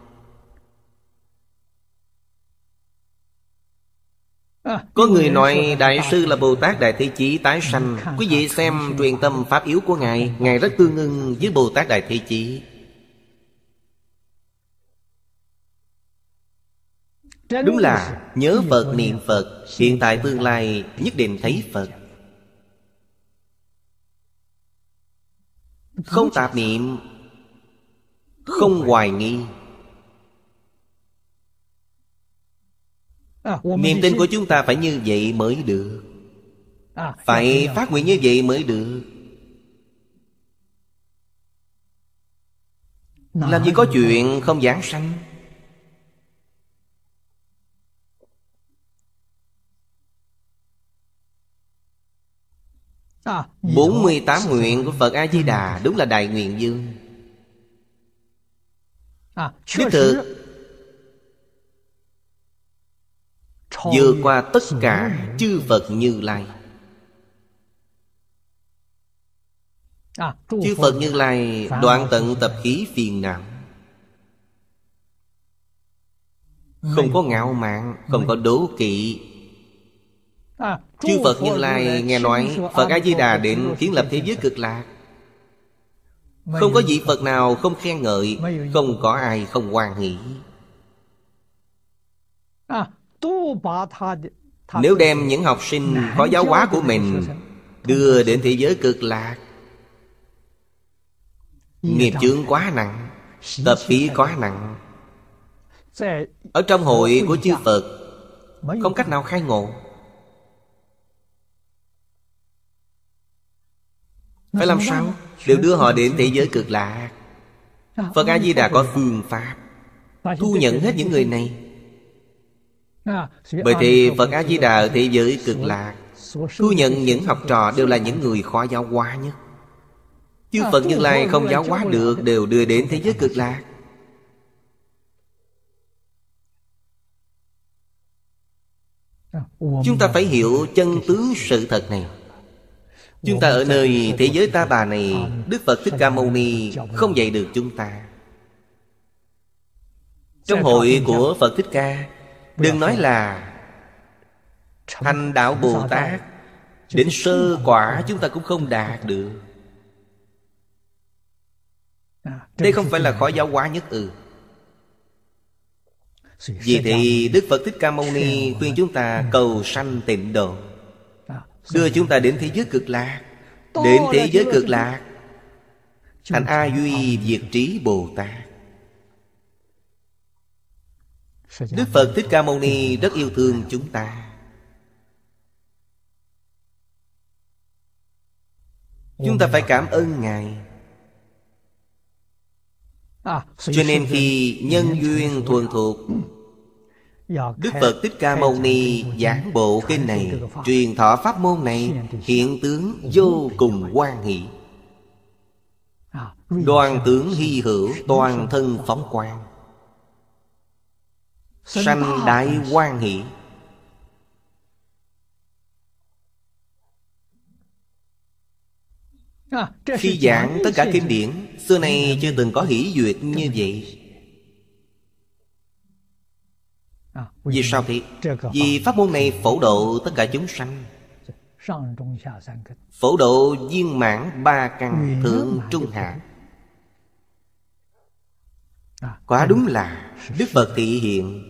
à, Có người nói Đại sư là Bồ Tát Đại Thế Chí tái sanh Quý vị xem truyền tâm pháp yếu của Ngài Ngài rất tương ưng với Bồ Tát Đại Thế Chí Đúng là nhớ Phật niệm Phật Hiện tại tương lai nhất định thấy Phật Không tạp niệm Không hoài nghi Niềm tin của chúng ta phải như vậy mới được Phải phát nguyện như vậy mới được Làm gì có chuyện không giảng sanh 48 ờ, nguyện của Phật A-di-đà Đúng là đại nguyện dương Đích thực vừa qua tất cả chư Phật Như Lai ờ, Chư Phật Như Lai đoạn tận tập khí phiền não Không có ngạo mạn Không có đố kỵ À, chư Phật Như Lai nghe nói Phật A-di-đà định kiến lập thế giới cực lạc Không có vị Phật nào không khen ngợi Không có ai không hoan hỷ à, Nếu đem những học sinh có giáo hóa của mình Đưa đến thế giới cực lạc Nghiệp chướng quá nặng Tập khí quá nặng Ở trong hội của chư Phật Không cách nào khai ngộ Phải làm sao Đều đưa họ đến thế giới cực lạc Phật A-di-đà có phương pháp Thu nhận hết những người này Bởi thì Phật A-di-đà ở thế giới cực lạc Thu nhận những học trò đều là những người khó giáo hóa nhất chứ Phật Như Lai không giáo hóa được Đều đưa đến thế giới cực lạc Chúng ta phải hiểu chân tướng sự thật này Chúng ta ở nơi thế giới ta bà này Đức Phật Thích Ca Mâu Ni không dạy được chúng ta Trong hội của Phật Thích Ca Đừng nói là Thành đạo Bồ Tát Đến sơ quả chúng ta cũng không đạt được Đây không phải là khó giáo hóa nhất ư ừ. Vì thì Đức Phật Thích Ca Mâu Ni khuyên chúng ta cầu sanh tịnh độ đưa chúng ta đến thế giới cực lạc đến thế giới cực lạc thành a duy diệt trí bồ tát đức phật thích ca mâu ni rất yêu thương chúng ta chúng ta phải cảm ơn ngài à, cho nên khi nhân duyên thuần thuộc Dạ, Đức Phật Thích Ca Mâu Ni giảng bộ kinh này Truyền thọ pháp môn này Hiện tướng vô cùng quan hỷ à, Đoàn tướng hy hữu toàn thân phóng quang Sanh đại quan hỷ à, Khi giảng tất cả kinh điển Xưa nay chưa từng có hỷ duyệt như vậy Vì sao thì Vì pháp môn này phổ độ tất cả chúng sanh Phổ độ viên mãn ba căn thượng trung hạ à, Quá đúng là Đức Phật thị hiện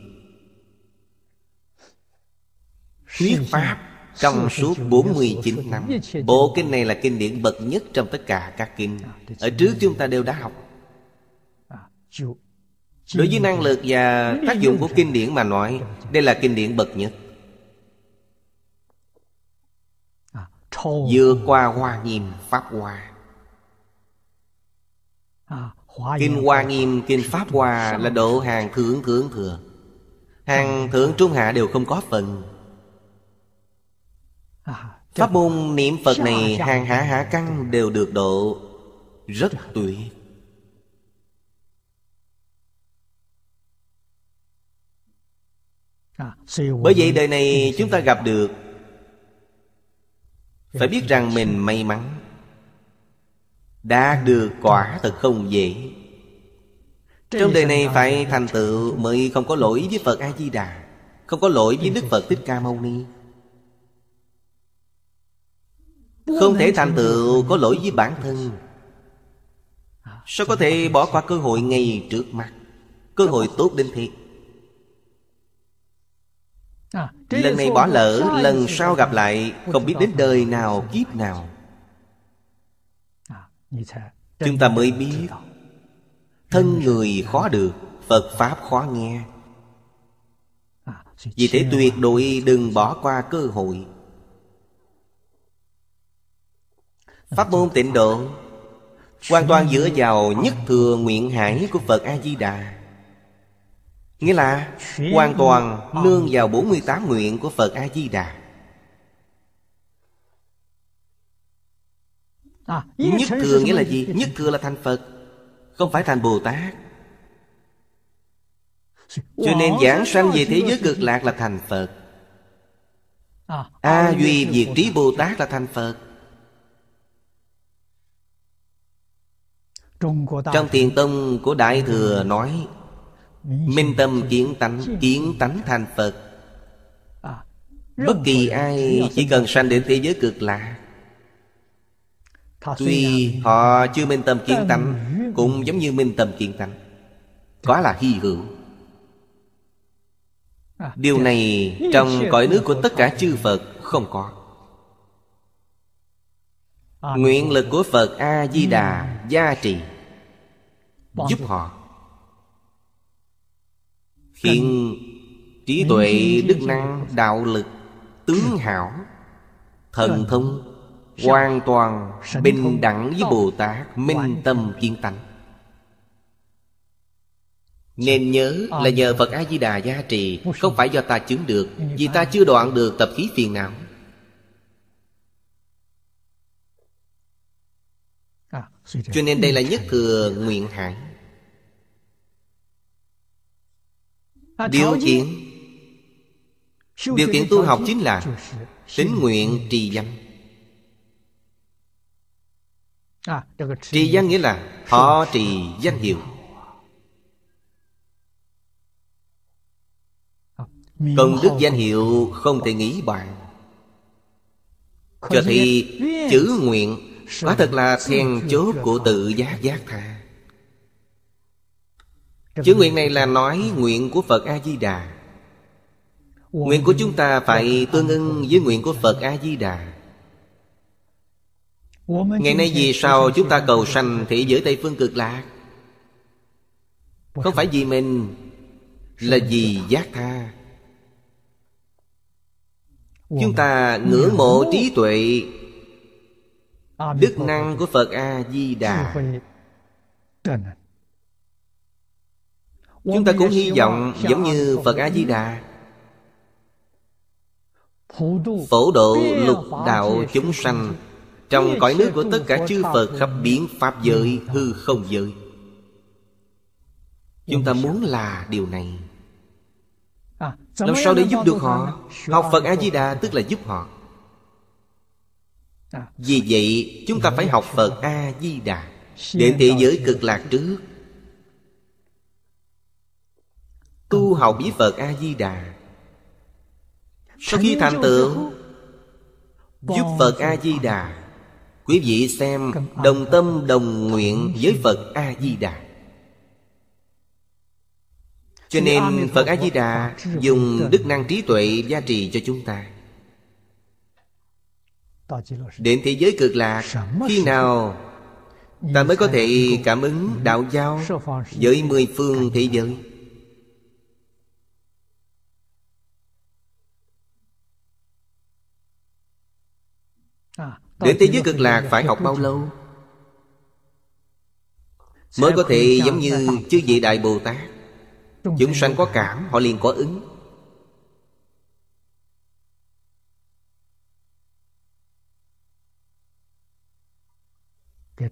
Thuyết Pháp trong suốt 49 năm Bộ kinh này là kinh điển bậc nhất trong tất cả các kinh à, Ở trước chúng ta đều đã học à, Đối với năng lực và tác dụng của kinh điển mà nói Đây là kinh điển bậc nhất Vượt qua Hoa Nghiêm Pháp Hoa Kinh Hoa Nghiêm, Kinh Pháp Hoa Là độ hàng thượng thượng thừa Hàng thượng trung hạ đều không có phần Pháp môn niệm Phật này Hàng hạ hạ căn đều được độ Rất tuyệt À, bởi vậy đời này chúng ta gặp được phải biết rằng mình may mắn đạt được quả thật không dễ trong đời này phải thành tựu mới không có lỗi với phật a di đà không có lỗi với đức phật thích ca mâu ni không thể thành tựu có lỗi với bản thân sao có thể bỏ qua cơ hội ngay trước mặt cơ hội tốt đến thiệt À? Lần này bỏ lỡ Lần sau gặp à? lại Không biết đến đời nào kiếp nào à, Chúng ta mới biết Thân người khó được Phật Pháp khó nghe Vì thế tuyệt đối đừng bỏ qua cơ hội Pháp môn tịnh độ Hoàn toàn dựa vào nhất thừa nguyện hải của Phật A-di-đà Nghĩa là hoàn toàn nương vào 48 nguyện của Phật A-di-đà à, Nhất thừa nghĩa là gì? Nhất thừa là thành Phật Không phải thành Bồ Tát Cho nên giảng sanh về thế giới cực lạc là thành Phật à, A Duy Diệt Trí Bồ Tát là thành Phật Trong Tiền Tông của Đại Thừa nói Minh tâm kiến tánh Kiến tánh thành Phật Bất kỳ ai chỉ cần sanh đến thế giới cực lạ Tuy họ chưa minh tâm kiến tánh Cũng giống như minh tâm kiến tánh Quá là hy hữu Điều này trong cõi nước của tất cả chư Phật không có Nguyện lực của Phật A-di-đà gia trì Giúp họ khiến trí tuệ đức năng đạo lực tướng hảo thần thông hoàn toàn bình đẳng với bồ tát minh tâm kiến tánh nên nhớ là nhờ Phật A-di-đà gia trì Không phải do ta chứng được Vì ta chưa đoạn được tập khí phiền não à, Cho nên đây là nhất thừa nguyện hải Điều kiện Điều kiện tu học chính là Tính nguyện trì danh à, Trì danh nghĩa là Thọ trì danh hiệu Công đức danh hiệu không thể nghĩ bạn Cho thì chữ nguyện Quả thật là then chốt của tự giác giác tha Chữ nguyện này là nói à. nguyện của Phật A-di-đà Nguyện của chúng ta phải tương ưng với nguyện của Phật A-di-đà Ngày nay vì sao chúng ta cầu sanh thế giới Tây Phương cực lạc Không phải vì mình Là vì giác tha Chúng ta ngưỡng mộ trí tuệ Đức năng của Phật A-di-đà Chúng ta cũng hy vọng giống như Phật A-di-đà Phổ độ lục đạo chúng sanh Trong cõi nước của tất cả chư Phật khắp biến Pháp giới hư không giới Chúng ta muốn là điều này à, Làm sao để giúp được họ Học Phật A-di-đà tức là giúp họ à, Vì vậy chúng ta phải học Phật A-di-đà Đến thế giới cực lạc trước tu học bí Phật A-di-đà Sau khi thành tựu Giúp Phật A-di-đà Quý vị xem đồng tâm đồng nguyện với Phật A-di-đà Cho nên Phật A-di-đà dùng đức năng trí tuệ gia trì cho chúng ta Đến thế giới cực lạc Khi nào ta mới có thể cảm ứng đạo giao với mười phương thế giới Đến thế giới cực lạc phải học bao lâu Mới có thể giống như chư vị Đại Bồ Tát Chúng sanh có cảm họ liền có ứng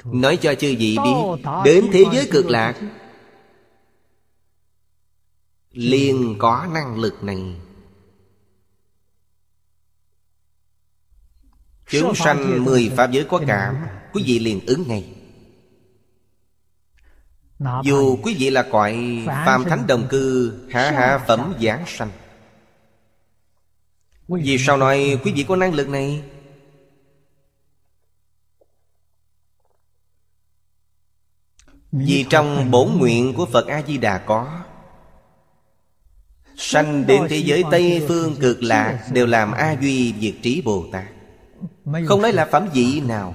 Nói cho chư vị biết Đến thế giới cực lạc liền có năng lực này Chúng sanh mười pháp giới có cảm Quý vị liền ứng ngay Dù quý vị là cõi Phạm Thánh Đồng Cư Hạ hạ phẩm giảng sanh Vì sao nói quý vị có năng lực này Vì trong bổn nguyện của Phật A-di-đà có Sanh đến thế giới Tây Phương cực lạc Đều làm A-duy diệt trí Bồ Tát không nói là phẩm vị nào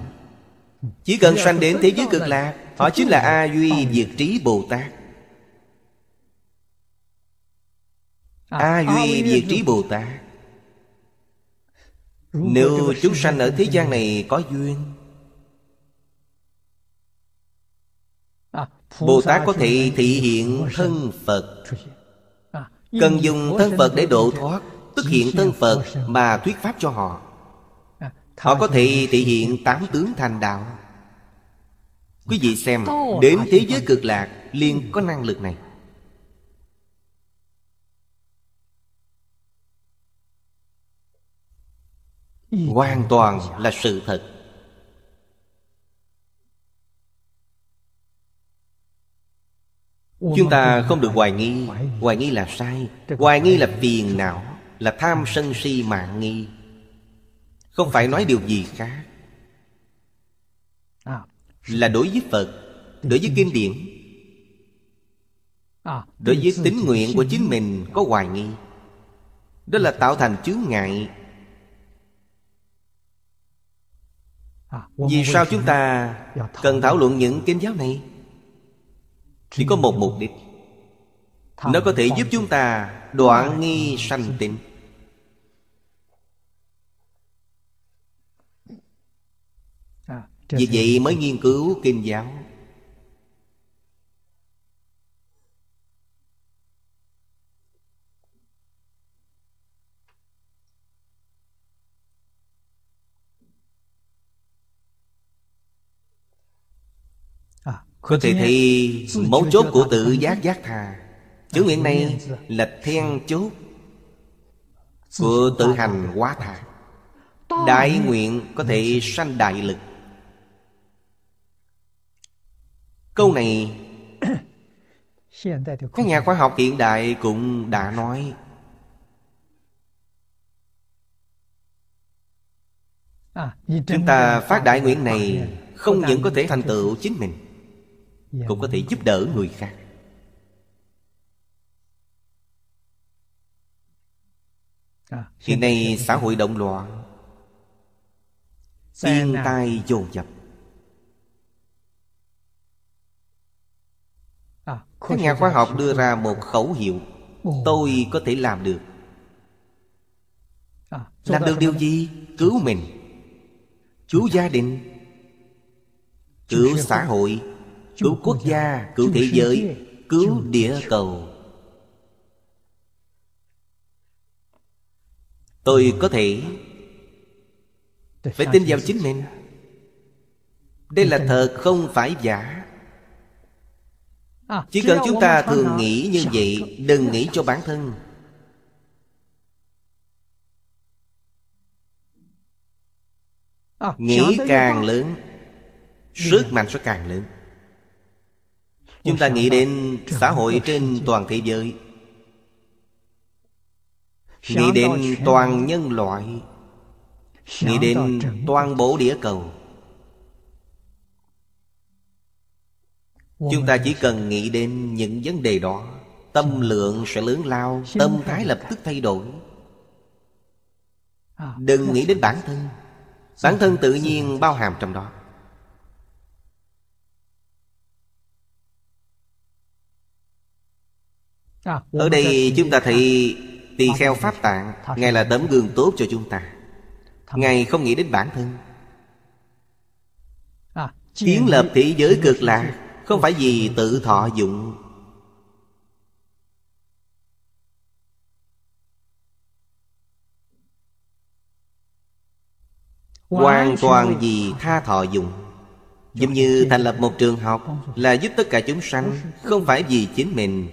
Chỉ cần sanh đến thế giới cực lạc Họ chính là A Duy Diệt Trí Bồ Tát à, A Duy Diệt Trí Bồ Tát Nếu chúng sanh ở thế gian này có duyên à, Bồ Tát có thể thị hiện thân Phật à, Cần dùng thân Phật để độ thoát Tức hiện thân Phật mà thuyết pháp cho họ Họ có thể thể hiện tám tướng thành đạo Quý vị xem Đến thế giới cực lạc liền có năng lực này Hoàn toàn là sự thật Chúng ta không được hoài nghi Hoài nghi là sai Hoài nghi là phiền não Là tham sân si mạng nghi không phải nói điều gì khác à. là đối với phật đối với kinh điển à. đối với tín nguyện của chính mình có hoài nghi đó là tạo thành chướng ngại à, vì sao chúng ta dạ, cần thảo luận những kinh giáo này chỉ có một mục đích nó có thể giúp chúng ta đoạn nghi sanh tịnh Vì vậy mới nghiên cứu kinh giáo à, Có thể thì mấu chốt của tự giác giác thà Chữ nguyện ờ, này là then chốt Của tự hành quá thà Đại nguyện có thể sanh đại lực câu này các nhà khoa học hiện đại cũng đã nói à, chúng ta phát đại nguyện này không những có thể thành tựu chính mình dạ, cũng có thể giúp đỡ người khác à, hiện nay xã hội động loạn thiên tai dồn dập các nhà khoa học đưa ra một khẩu hiệu tôi có thể làm được à, làm được điều gì cứu mình cứu gia đình cứu xã hội cứu quốc gia cứu thế giới cứu địa cầu tôi có thể phải tin vào chính mình đây là thật không phải giả À, chỉ cần chúng ta thường nghĩ như vậy đừng à, nghĩ cho bản thân nghĩ càng lớn sức mạnh sẽ càng lớn chúng ta nghĩ đến xã hội trên toàn thế giới nghĩ đến toàn nhân loại nghĩ đến toàn bộ địa cầu Chúng ta chỉ cần nghĩ đến những vấn đề đó Tâm lượng sẽ lớn lao Tâm thái lập tức thay đổi Đừng nghĩ đến bản thân Bản thân tự nhiên bao hàm trong đó Ở đây chúng ta thấy Tỳ kheo Pháp Tạng Ngài là tấm gương tốt cho chúng ta Ngài không nghĩ đến bản thân Kiến lập thế giới cực lạc không phải vì tự thọ dụng Hoàn toàn vì tha thọ dụng Giống như thành lập một trường học Là giúp tất cả chúng sanh Không phải vì chính mình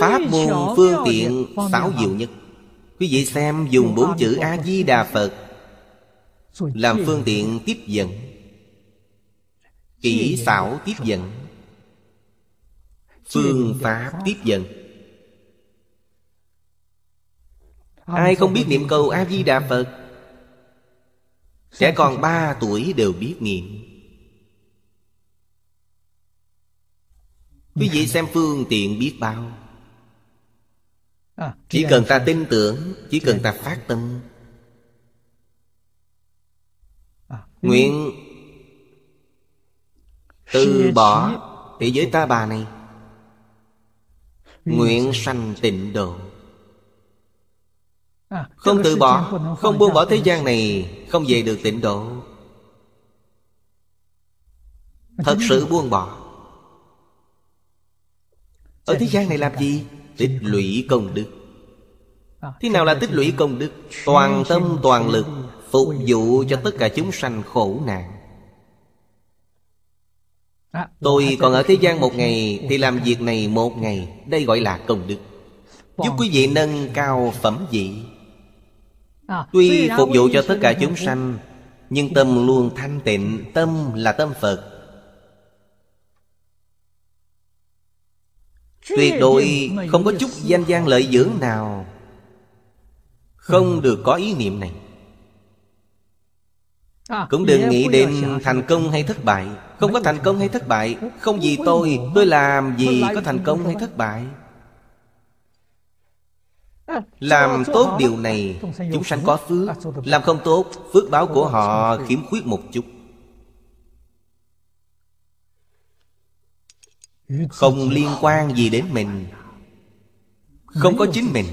Pháp môn phương tiện sáu diệu nhất Quý vị xem dùng bốn chữ A-di-đà Phật Làm phương tiện tiếp dẫn Kỹ xảo tiếp dẫn Phương pháp tiếp dẫn Ai không biết niệm cầu A-di-đà Phật Trẻ còn ba tuổi đều biết niệm Quý vị xem phương tiện biết bao À, chỉ cần ta tin tưởng chỉ cần ta phát tâm à, nguyện từ bỏ thế giới ta bà này nguyện sanh tịnh độ à, không từ bỏ không buông bỏ thế gian này không về được tịnh độ thật sự buông bỏ ở thế gian này làm gì tích lũy công đức à, thế nào là tích lũy công đức toàn tâm toàn lực phục vụ cho tất cả chúng sanh khổ nạn à, tôi còn ở thế gian một ngày thì làm việc này một ngày đây gọi là công đức giúp quý vị nâng cao phẩm vị à, tuy phục vụ cho tất cả chúng sanh nhưng tâm luôn thanh tịnh tâm là tâm phật Tuyệt đối không có chút danh gian lợi dưỡng nào Không ừ. được có ý niệm này à, Cũng đừng nghĩ đến thành công hay thất bại Không có thành công hay thất bại Không vì tôi Tôi làm gì có thành công hay thất bại à, Làm tốt điều này Chúng sanh có phước à, Làm không tốt Phước báo của họ khiếm khuyết một chút không liên quan gì đến mình không có chính mình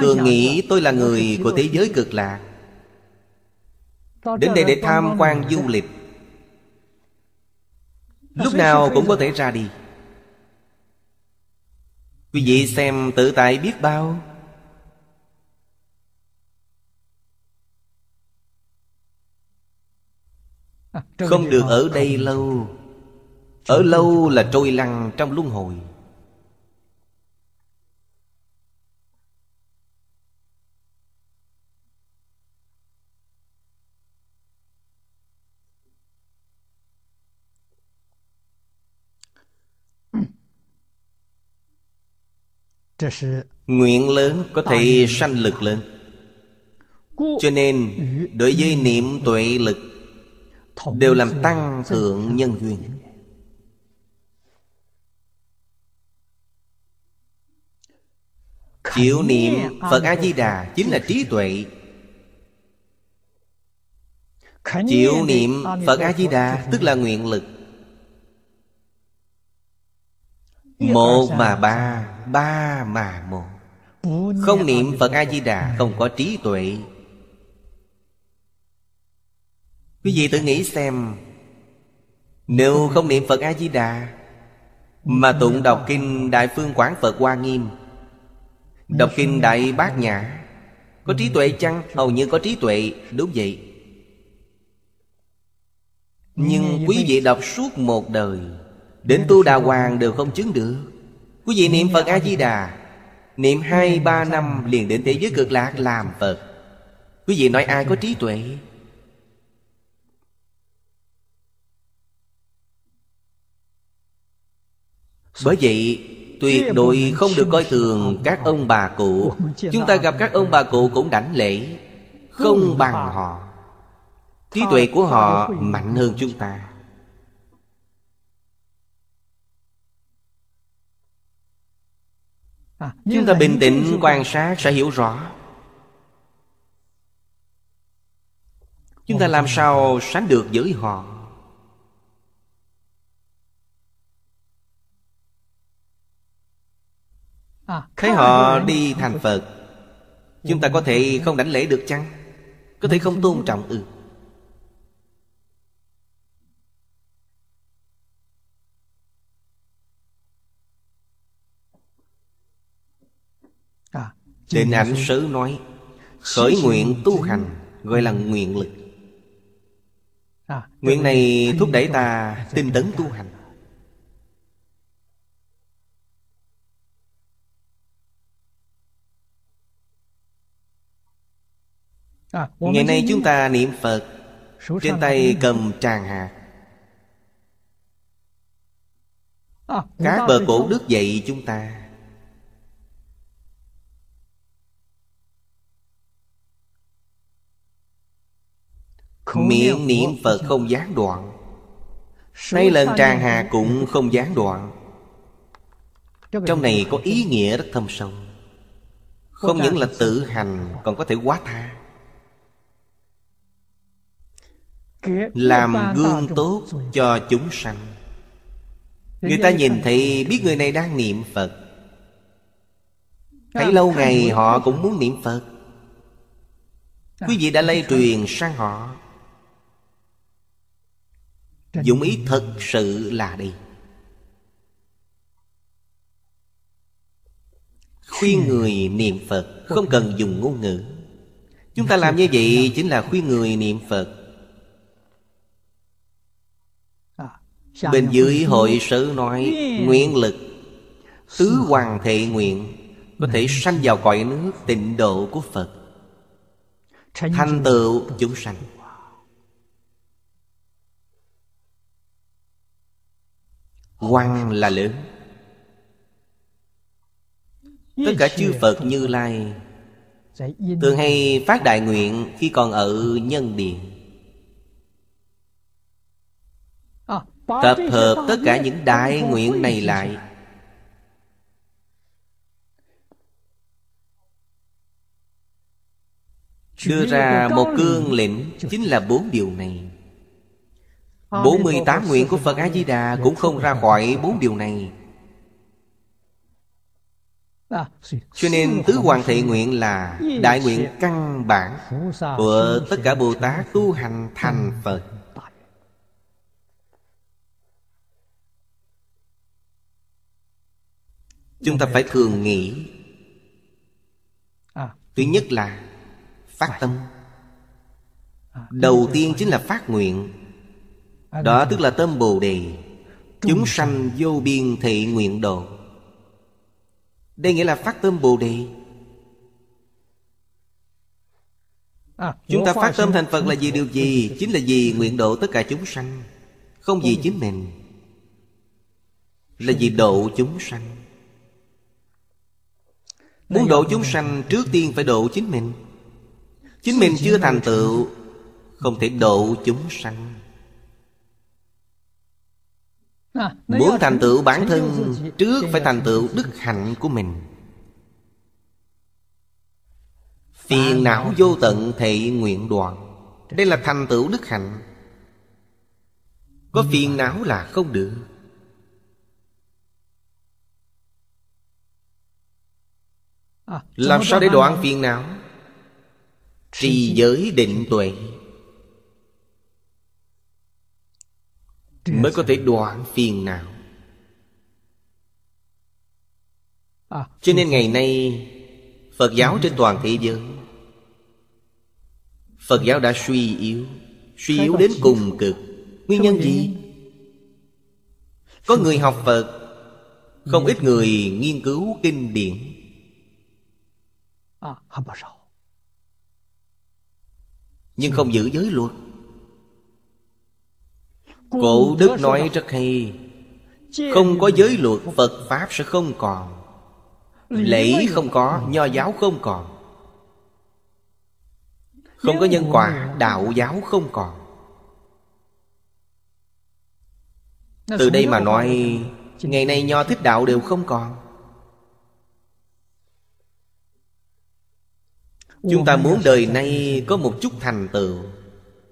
thường nghĩ tôi là người của thế giới cực lạc đến đây để tham quan du lịch lúc nào cũng có thể ra đi quý vị xem tự tại biết bao À, Không được ở đây lâu Ở lâu là trôi lăn trong luân hồi Nguyện lớn có thể sanh lực lớn Cho nên ừ. đối với niệm tuệ lực Đều làm tăng thượng nhân duyên Chịu niệm Phật A-di-đà chính là trí tuệ Chịu niệm Phật A-di-đà tức là nguyện lực Một mà ba, ba mà một Không niệm Phật A-di-đà không có trí tuệ Quý vị tự nghĩ xem Nếu không niệm Phật A-di-đà Mà tụng đọc kinh Đại Phương Quảng Phật Hoa Nghiêm Đọc kinh Đại Bát Nhã Có trí tuệ chăng? Hầu như có trí tuệ Đúng vậy Nhưng quý vị đọc suốt một đời Đến tu Đà Hoàng đều không chứng được Quý vị niệm Phật A-di-đà Niệm hai ba năm liền đến thế giới cực lạc làm Phật Quý vị nói ai có trí tuệ Bởi vậy tuyệt đối không được coi thường các ông bà cụ Chúng ta gặp các ông bà cụ cũng đảnh lễ Không bằng họ Trí tuệ của họ mạnh hơn chúng ta à, Chúng ta bình tĩnh quan sát sẽ hiểu rõ Chúng ta làm sao sánh được với họ Ờ, Thấy họ đi thành Phật Chúng ta có thể không đảnh lễ được chăng? Có thể không tôn trọng ư? Ừ. Định ảnh sứ nói Khởi nguyện tu hành Gọi là nguyện lực ờ, Nguyện này thúc đẩy ta tinh tấn tu hành À, Ngày nay chúng ta niệm Phật Trên tay cầm tràng hạt à, Các bờ cổ đức dạy chúng ta Miệng niệm Phật không gián đoạn Nay lần tràng hà cũng không gián đoạn Trong này có ý nghĩa rất thâm sâu Không những là tự hành Còn có thể quá tha làm gương tốt cho chúng sanh người ta nhìn thấy biết người này đang niệm phật thấy lâu ngày họ cũng muốn niệm phật quý vị đã lây truyền sang họ dụng ý thật sự là đi khuyên người niệm phật không cần dùng ngôn ngữ chúng ta làm như vậy chính là khuyên người niệm phật Bên dưới hội sớ nói Nguyện lực Tứ hoàng thệ nguyện Có thể sanh vào cõi nước tịnh độ của Phật thành tựu chúng sanh Quang là lớn Tất cả chư Phật như Lai Thường hay phát đại nguyện khi còn ở nhân điện Tập hợp tất cả những đại nguyện này lại Đưa ra một cương lĩnh Chính là bốn điều này 48 nguyện của Phật A-di-đà Cũng không ra khỏi bốn điều này à, cho nên tứ hoàng thị nguyện là Đại nguyện căn bản Của tất cả Bồ Tát tu hành thành ừ. Phật chúng ta dạ, dạ. phải thường nghĩ à, à, thứ nhất là phát tâm đầu tiên chính là phát nguyện đó tức là tâm bồ đề chúng sanh vô biên thị nguyện độ đây nghĩa là phát tâm bồ đề à, chúng ta phát tâm thành phật là vì điều gì chính là vì nguyện độ tất cả chúng sanh không vì chính mình là vì độ chúng sanh Muốn độ chúng sanh trước tiên phải độ chính mình Chính mình chưa thành tựu Không thể độ chúng sanh à, Muốn thành tựu bản thân Trước phải thành tựu đức hạnh của mình à, Phiền não vô tận thị nguyện đoạn Đây là thành tựu đức hạnh Có phiền não là không được À, Làm sao để đoạn phiền não Trì giới định tuệ Mới có thể đoạn phiền não à, Cho nên ngày nay Phật giáo trên toàn thế giới Phật giáo đã suy yếu Suy yếu đến cùng cực Nguyên nhân gì? Có người học Phật Không ít người nghiên cứu kinh điển À, nhưng không giữ giới luật. Cổ Đức nói rất hay, không có giới luật Phật Pháp sẽ không còn. Lễ không có, nho giáo không còn. Không có nhân quả, đạo giáo không còn. Từ đây mà nói, ngày nay nho thích đạo đều không còn. Chúng ta muốn đời nay có một chút thành tựu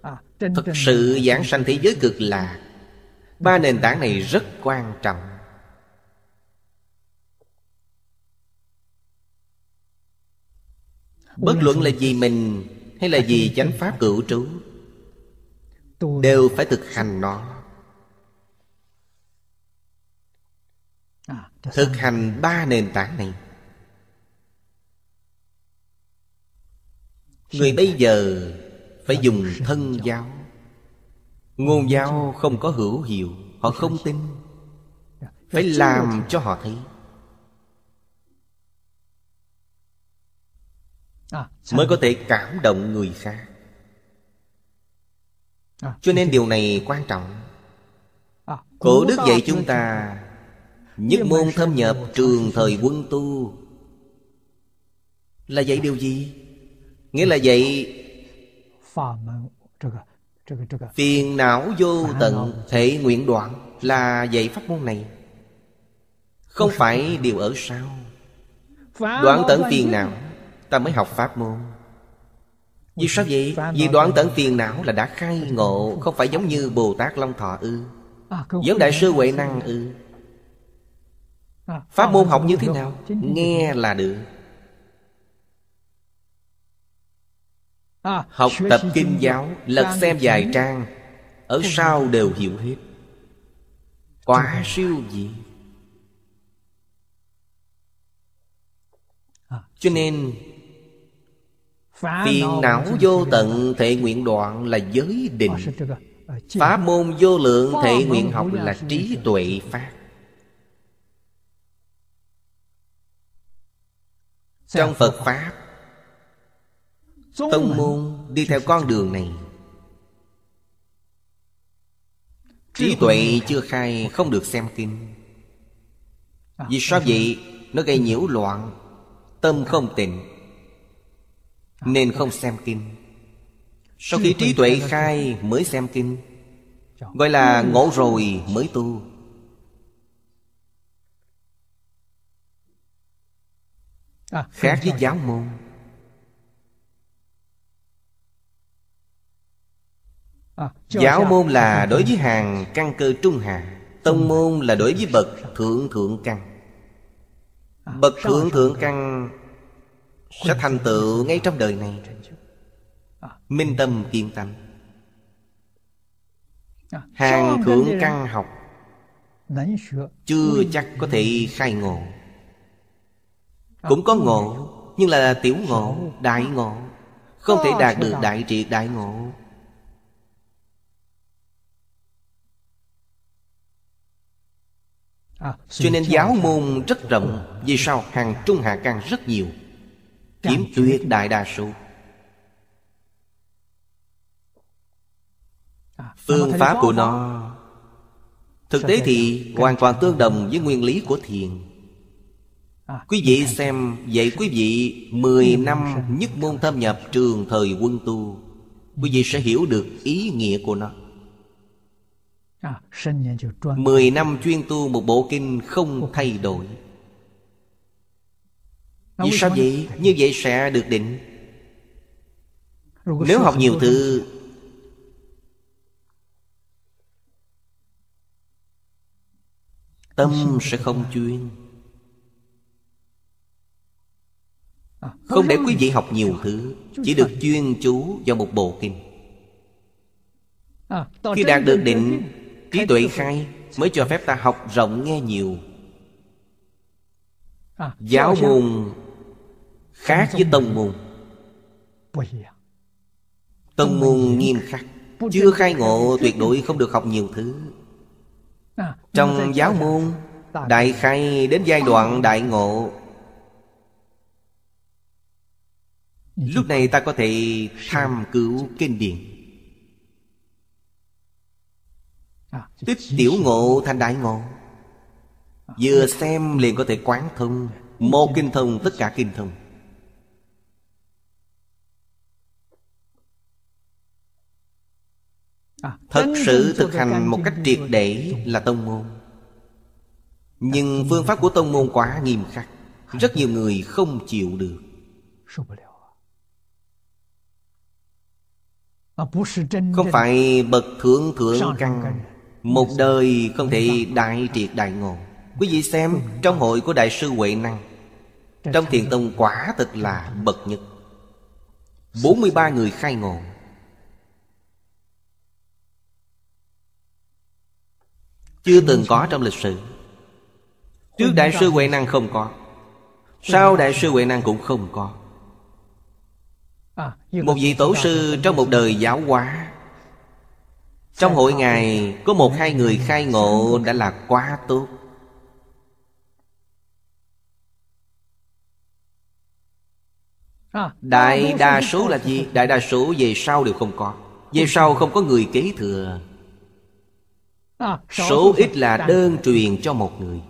à, Thực sự giảng sanh thế giới cực lạc Ba nền tảng này rất quan trọng Bất luận là vì mình Hay là vì chánh pháp cửu trú Đều phải thực hành nó à, Thực hành ba nền tảng này Người bây giờ phải dùng thân giáo Ngôn giáo không có hữu hiệu Họ không tin Phải làm cho họ thấy Mới có thể cảm động người khác Cho nên điều này quan trọng Cổ đức dạy chúng ta Nhất môn thâm nhập trường thời quân tu Là dạy điều gì? Nghĩa là vậy Phiền não vô tận thể nguyện đoạn Là dạy pháp môn này Không phải điều ở sau Đoạn tận phiền não Ta mới học pháp môn Vì sao vậy? Vì đoạn tận phiền não là đã khai ngộ Không phải giống như Bồ Tát Long Thọ ư à, Giống Đại sư Huệ Năng ư à, Pháp môn học như thế nào? Nghe là được À, học tập kinh giáo Lật xem vài trang Ở sau đều hiểu hết Quá siêu gì à, Cho nên Phiền não vô tận thể nguyện đoạn là giới ờ, định Pháp môn vô lượng thể nguyện học là trí tuệ pháp Trong Phật Pháp Tông môn đi theo con đường này Trí tuệ chưa khai không được xem kinh à, Vì sao à, vậy? Nó gây nhiễu loạn Tâm không tịnh à, Nên không xem kinh Sau khi trí tuệ khai mới xem kinh Gọi là ngộ rồi mới tu Khác với giáo môn À, Giáo môn là đối với hàng căn cơ trung hạ Tông môn là đối với bậc thượng thượng căn à, Bậc thượng thượng căn Sẽ thành tựu ngay trong đời này à. Minh tâm kiên tâm Hàng thượng căn học Chưa chắc có thể khai ngộ Cũng có ngộ Nhưng là tiểu ngộ, đại ngộ Không thể đạt được đại triệt đại ngộ À, cho nên giáo môn rất rộng Vì sao hàng trung hạ căn rất nhiều Chiếm tuyệt đại đa số à, Phương pháp của nó Thực tế thì hoàn toàn tương đồng với nguyên lý của thiền à, Quý vị xem Vậy quý vị 10 năm nhất môn thâm nhập trường thời quân tu Quý vị sẽ hiểu được ý nghĩa của nó Mười năm chuyên tu một bộ kinh không thay đổi Vì sao vậy? Như vậy sẽ được định Nếu học à, nhiều thứ Tâm sẽ không chuyên Không để quý vị học nhiều thứ Chỉ được chuyên chú vào một bộ kinh à, Khi đạt được định Trí tuệ khai mới cho phép ta học rộng nghe nhiều à, Giáo môn khác với tông môn Tông môn nghiêm khắc Chưa khai ngộ tuyệt đối không được học nhiều thứ à, Trong giáo môn Đại khai đến giai đoạn đại ngộ Lúc này ta có thể tham cứu kinh điển Tích à, tiểu ngộ thành đại ngộ à, Vừa xem liền có thể quán thông dạ, Một kinh thông tất cả kinh thông à, Thật sự thực hành một cách triệt để là tông môn dạ, Nhưng phương pháp của tông môn quá nghiêm khắc Rất nhiều người không chịu được Không phải bậc thượng thượng căn một đời không thể đại triệt đại ngộ Quý vị xem trong hội của Đại sư Huệ Năng Trong thiền tông quả thật là bậc nhất 43 người khai ngộ Chưa từng có trong lịch sử Trước Đại sư Huệ Năng không có Sau Đại sư Huệ Năng cũng không có Một vị tổ sư trong một đời giáo hóa trong hội ngày Có một hai người khai ngộ đã là quá tốt à, Đại đa số là gì? Đại đa số về sau đều không có Về sau không có người kế thừa à, Số ít là đơn truyền cho một người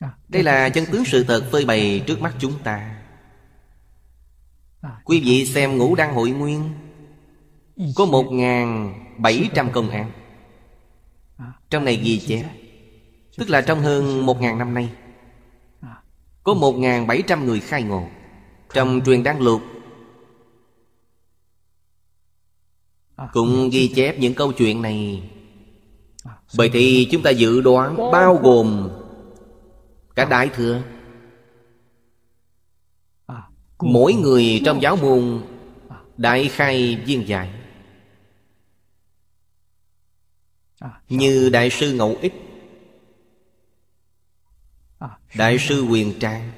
à, Đây là chân tướng sự thật phơi bày trước mắt chúng ta Quý vị xem ngũ đăng hội nguyên Có một ngàn bảy trăm công án à, Trong này ghi chép Tức là trong hơn một ngàn năm nay à. Có một ngàn bảy trăm người khai ngộ Trong truyền đăng lục à, Cũng ghi chép những câu chuyện này Vậy thì chúng ta dự đoán bao gồm Cả Đại Thừa Mỗi người trong giáo môn Đại khai viên dạy Như Đại sư Ngẫu Ích Đại sư Quyền Trang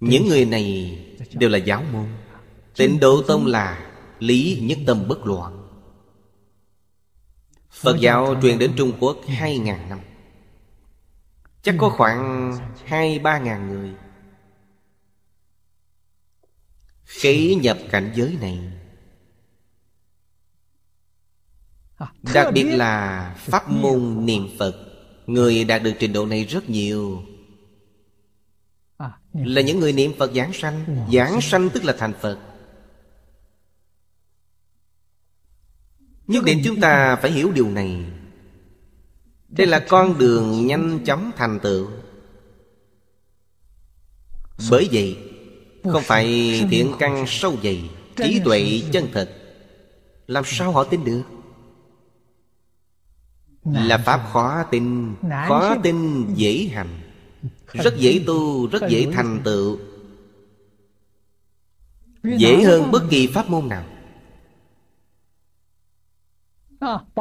Những người này đều là giáo môn Tịnh Độ Tông là Lý Nhất Tâm Bất Loạn Phật giáo truyền đến Trung Quốc 2.000 năm Chắc có khoảng 2-3 000 người Khi nhập cảnh giới này Đặc biệt là pháp môn niệm Phật Người đạt được trình độ này rất nhiều Là những người niệm Phật giảng sanh Giảng sanh tức là thành Phật Nhất định chúng ta phải hiểu điều này Đây là con đường nhanh chóng thành tựu Bởi vậy Không phải thiện căn sâu dày Trí tuệ chân thật Làm sao họ tin được Là Pháp khó tin Khó tin dễ hành Rất dễ tu Rất dễ thành tựu Dễ hơn bất kỳ pháp môn nào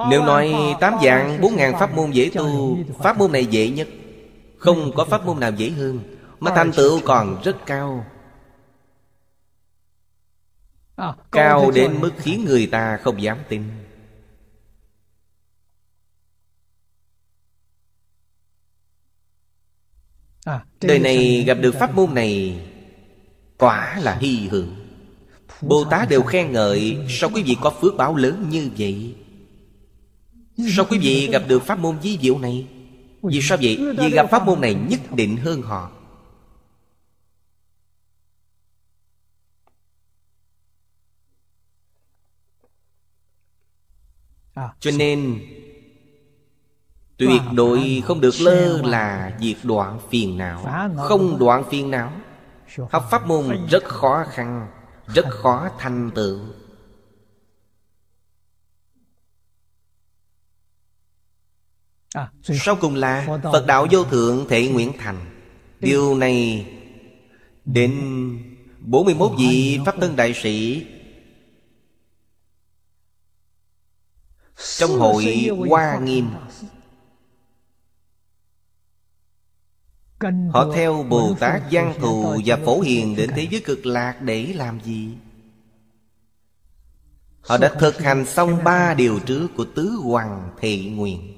nếu nói tám dạng bốn ngàn pháp môn dễ tu Pháp môn này dễ nhất Không có pháp môn nào dễ hơn Mà thành tựu còn rất cao ờ, Cao đến mức khiến người ta không dám tin à, Đời này gặp được pháp môn này Quả là hy hưởng Bồ Tát đều khen ngợi Sao quý vị có phước báo lớn như vậy Sao quý vị gặp được pháp môn di diệu này Vì sao vậy? Vì gặp pháp môn này nhất định hơn họ à, Cho nên Tuyệt đối không được lơ là diệt đoạn phiền não Không đoạn phiền não Học pháp môn rất khó khăn Rất khó thành tựu À, Sau cùng là Phật Đạo Vô Thượng Thể Nguyễn Thành Điều này Đến 41 vị Pháp Tân Đại Sĩ Trong hội Hoa Nghiêm Họ theo Bồ Tát Giang Thù và Phổ Hiền Đến thế giới cực lạc để làm gì? Họ đã thực hành xong ba điều trước của Tứ Hoàng Thị Nguyện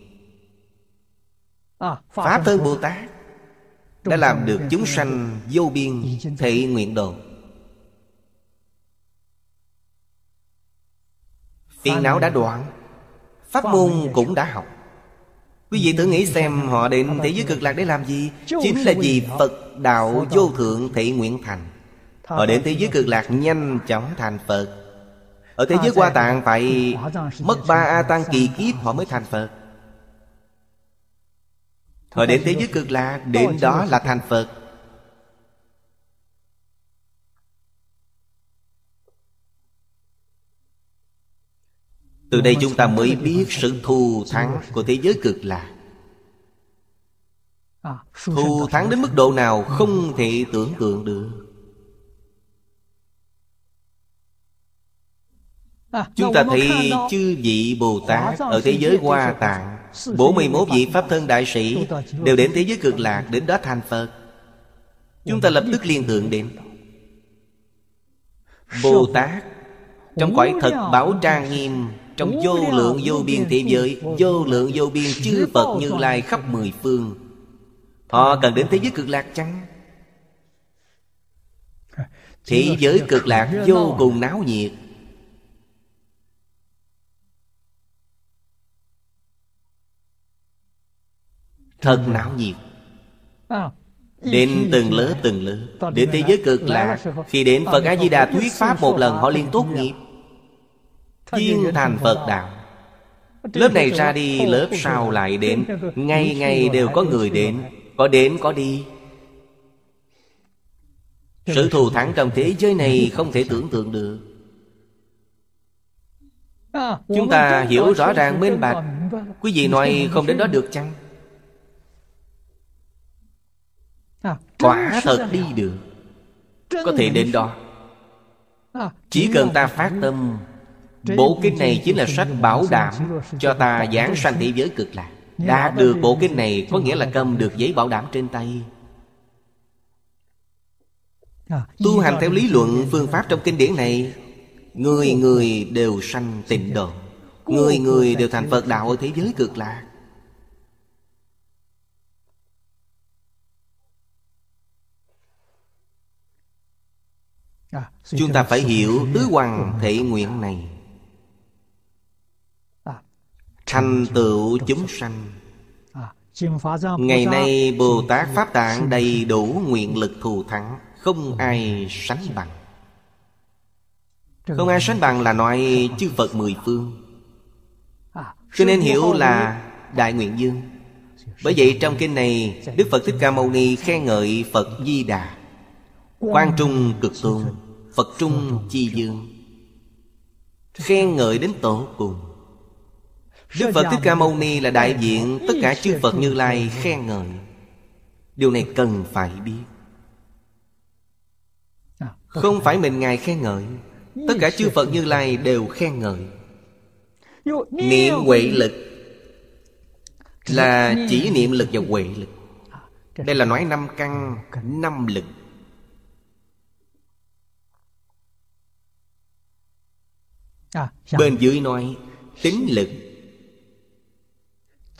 À, pháp thân Bồ Tát Đã làm được chúng sanh vô biên thị nguyện độ Phiền não đã đoạn Pháp môn cũng đã học Quý vị thử nghĩ xem họ đến thế giới cực lạc để làm gì Chính là vì Phật Đạo Vô Thượng Thị Nguyện Thành Họ đến thế giới cực lạc nhanh chóng thành Phật Ở thế giới qua tạng phải Mất ba A Tăng kỳ kiếp họ mới thành Phật họ đến thế giới cực lạc đến đó là thành phật từ đây chúng ta mới biết sự thù thắng của thế giới cực lạc thù thắng đến mức độ nào không thể tưởng tượng được chúng ta thấy chư vị bồ tát ở thế giới hoa tạng 41 vị Pháp thân đại sĩ Đều đến thế giới cực lạc Đến đó thành Phật Chúng ta lập tức liên hưởng đến Bồ Tát Trong quả thật bảo trang nghiêm Trong vô lượng vô biên thế giới Vô lượng vô biên chư Phật như lai khắp mười phương Họ cần đến thế giới cực lạc chăng? Thế giới cực lạc vô cùng náo nhiệt thật não nhiệt Đến từng lớp từng lớp Đến thế giới cực lạc Khi đến Phật A-di-đà thuyết pháp một lần Họ liên tốt nghiệp Chuyên thành Phật Đạo Lớp này ra đi Lớp sau lại đến Ngày ngày đều có người đến Có đến có đi Sự thù thắng trong thế giới này Không thể tưởng tượng được Chúng ta hiểu rõ ràng minh bạch Quý vị nói không đến đó được chăng quả thật đi được có thể đến đó à, chỉ cần ta phát tâm Bộ kinh này chính là sách bảo đảm Cho ta giảng sanh thế giới cực lạc Đã được bộ kinh này Có nghĩa là cầm được giấy bảo đảm trên tay à, Tu hành theo lý luận phương pháp trong kinh điển này Người người đều sanh tịnh độ Người người đều thành Phật đạo ở thế giới cực lạc À, chúng ta phải hiểu tứ hoàng thể nguyện này à, Thành tựu chúng sanh à, Ngày nay Bồ Tát Pháp Tạng đầy đủ nguyện lực thù thắng Không ai sánh bằng Không ai sánh bằng là nói chư Phật mười phương Cho nên hiểu là Đại Nguyện Dương Bởi vậy trong kinh này Đức Phật Thích Ca Mâu Ni khen ngợi Phật Di Đà quan trung cực tôn phật trung chi dương khen ngợi đến tổ cùng đức phật thích ca mâu ni là đại diện tất cả chư phật như lai khen ngợi điều này cần phải biết à, không phải mình ngài khen ngợi tất cả chư phật như lai đều khen ngợi niệm huệ lực là chỉ niệm lực và huệ lực đây là nói năm căn năm lực À, dạ. Bên dưới nói tính lực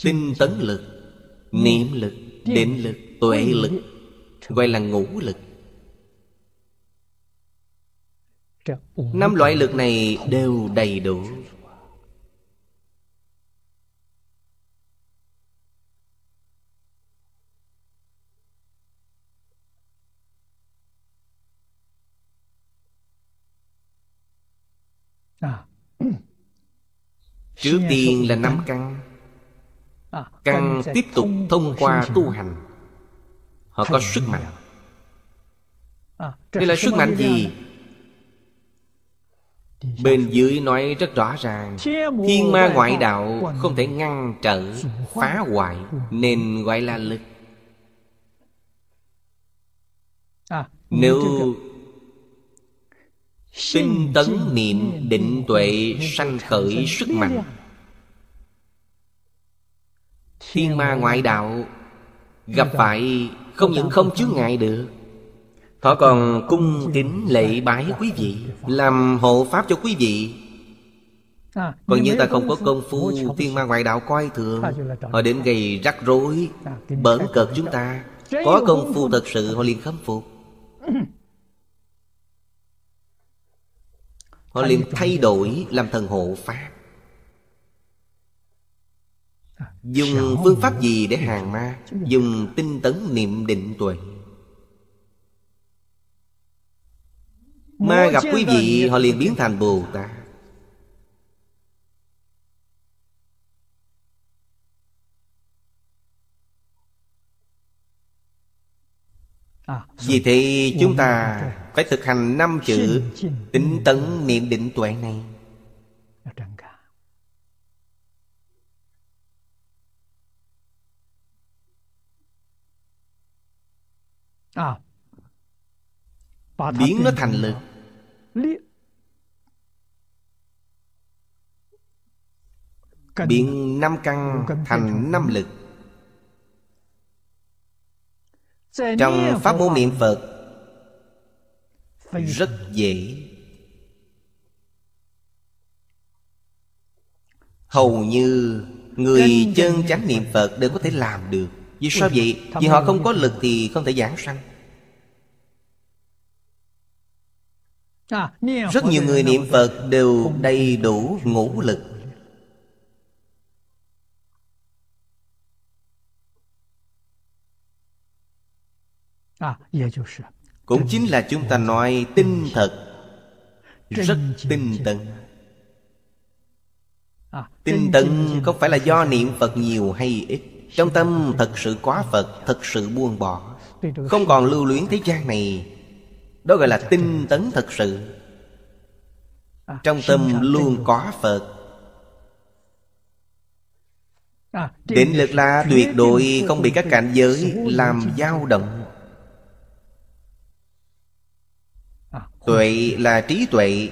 Tinh tấn lực Niệm lực Định lực Tuệ lực Gọi là ngũ lực Năm loại lực này đều đầy đủ À. Trước tiên là năm căn Căn à, tiếp tục thông qua tu hành Họ có sức mạnh Đây à, là sức mạnh gì? Bên dưới nói rất rõ ràng Thiên ma ngoại đạo không thể ngăn trở Phá hoại Nên gọi là lực Nếu Tinh tấn niệm định tuệ sanh khởi sức mạnh Thiên ma ngoại đạo Gặp phải không những không chướng ngại được Họ còn cung kính lệ bái quý vị Làm hộ pháp cho quý vị Còn như ta không có công phu Thiên ma ngoại đạo coi thường Họ đến gây rắc rối Bỡn cợt chúng ta Có công phu thật sự họ liền khâm phục Họ liền thay đổi làm thần hộ Pháp à, Dùng phương pháp gì để hàng ma Dùng tinh tấn niệm định tuệ Ma gặp quý vị họ liền biến thành Bồ Tát à, Vì thế chúng ta phải thực hành năm chữ tính tấn niệm định tuệ này à. biến nó thành lực biến năm căn thành năm lực trong pháp môn niệm phật rất dễ hầu như người chân chánh niệm phật đều có thể làm được vì sao vậy vì họ không có lực thì không thể giảng sanh à, rất nhiều người niệm phật đều đầy đủ ngũ lực à, cũng chính là chúng ta nói tinh thật rất tinh tấn à, tinh tấn có phải là do niệm phật nhiều hay ít trong tâm thật sự quá phật thật sự buông bỏ không còn lưu luyến thế gian này đó gọi là tinh tấn thật sự à, trong tâm luôn có phật à, định lực là tuyệt đối không bị các cảnh giới làm dao động tuệ là trí tuệ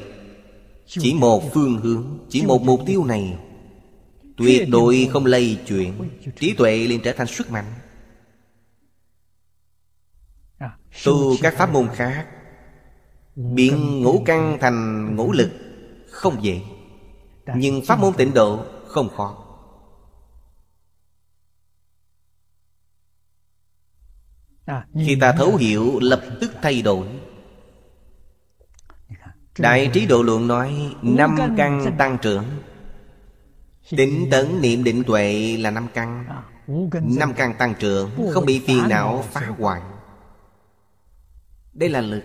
chỉ một phương hướng chỉ một mục tiêu này tuyệt đối không lây chuyện trí tuệ liền trở thành sức mạnh tu các pháp môn khác biến ngũ căng thành ngũ lực không dễ nhưng pháp môn tịnh độ không khó khi ta thấu hiểu lập tức thay đổi Đại trí độ lượng nói Năm căn tăng trưởng Tính tấn niệm định tuệ là năm căn à, Năm căn tăng trưởng Không bị phiền não phá hoại Đây là lực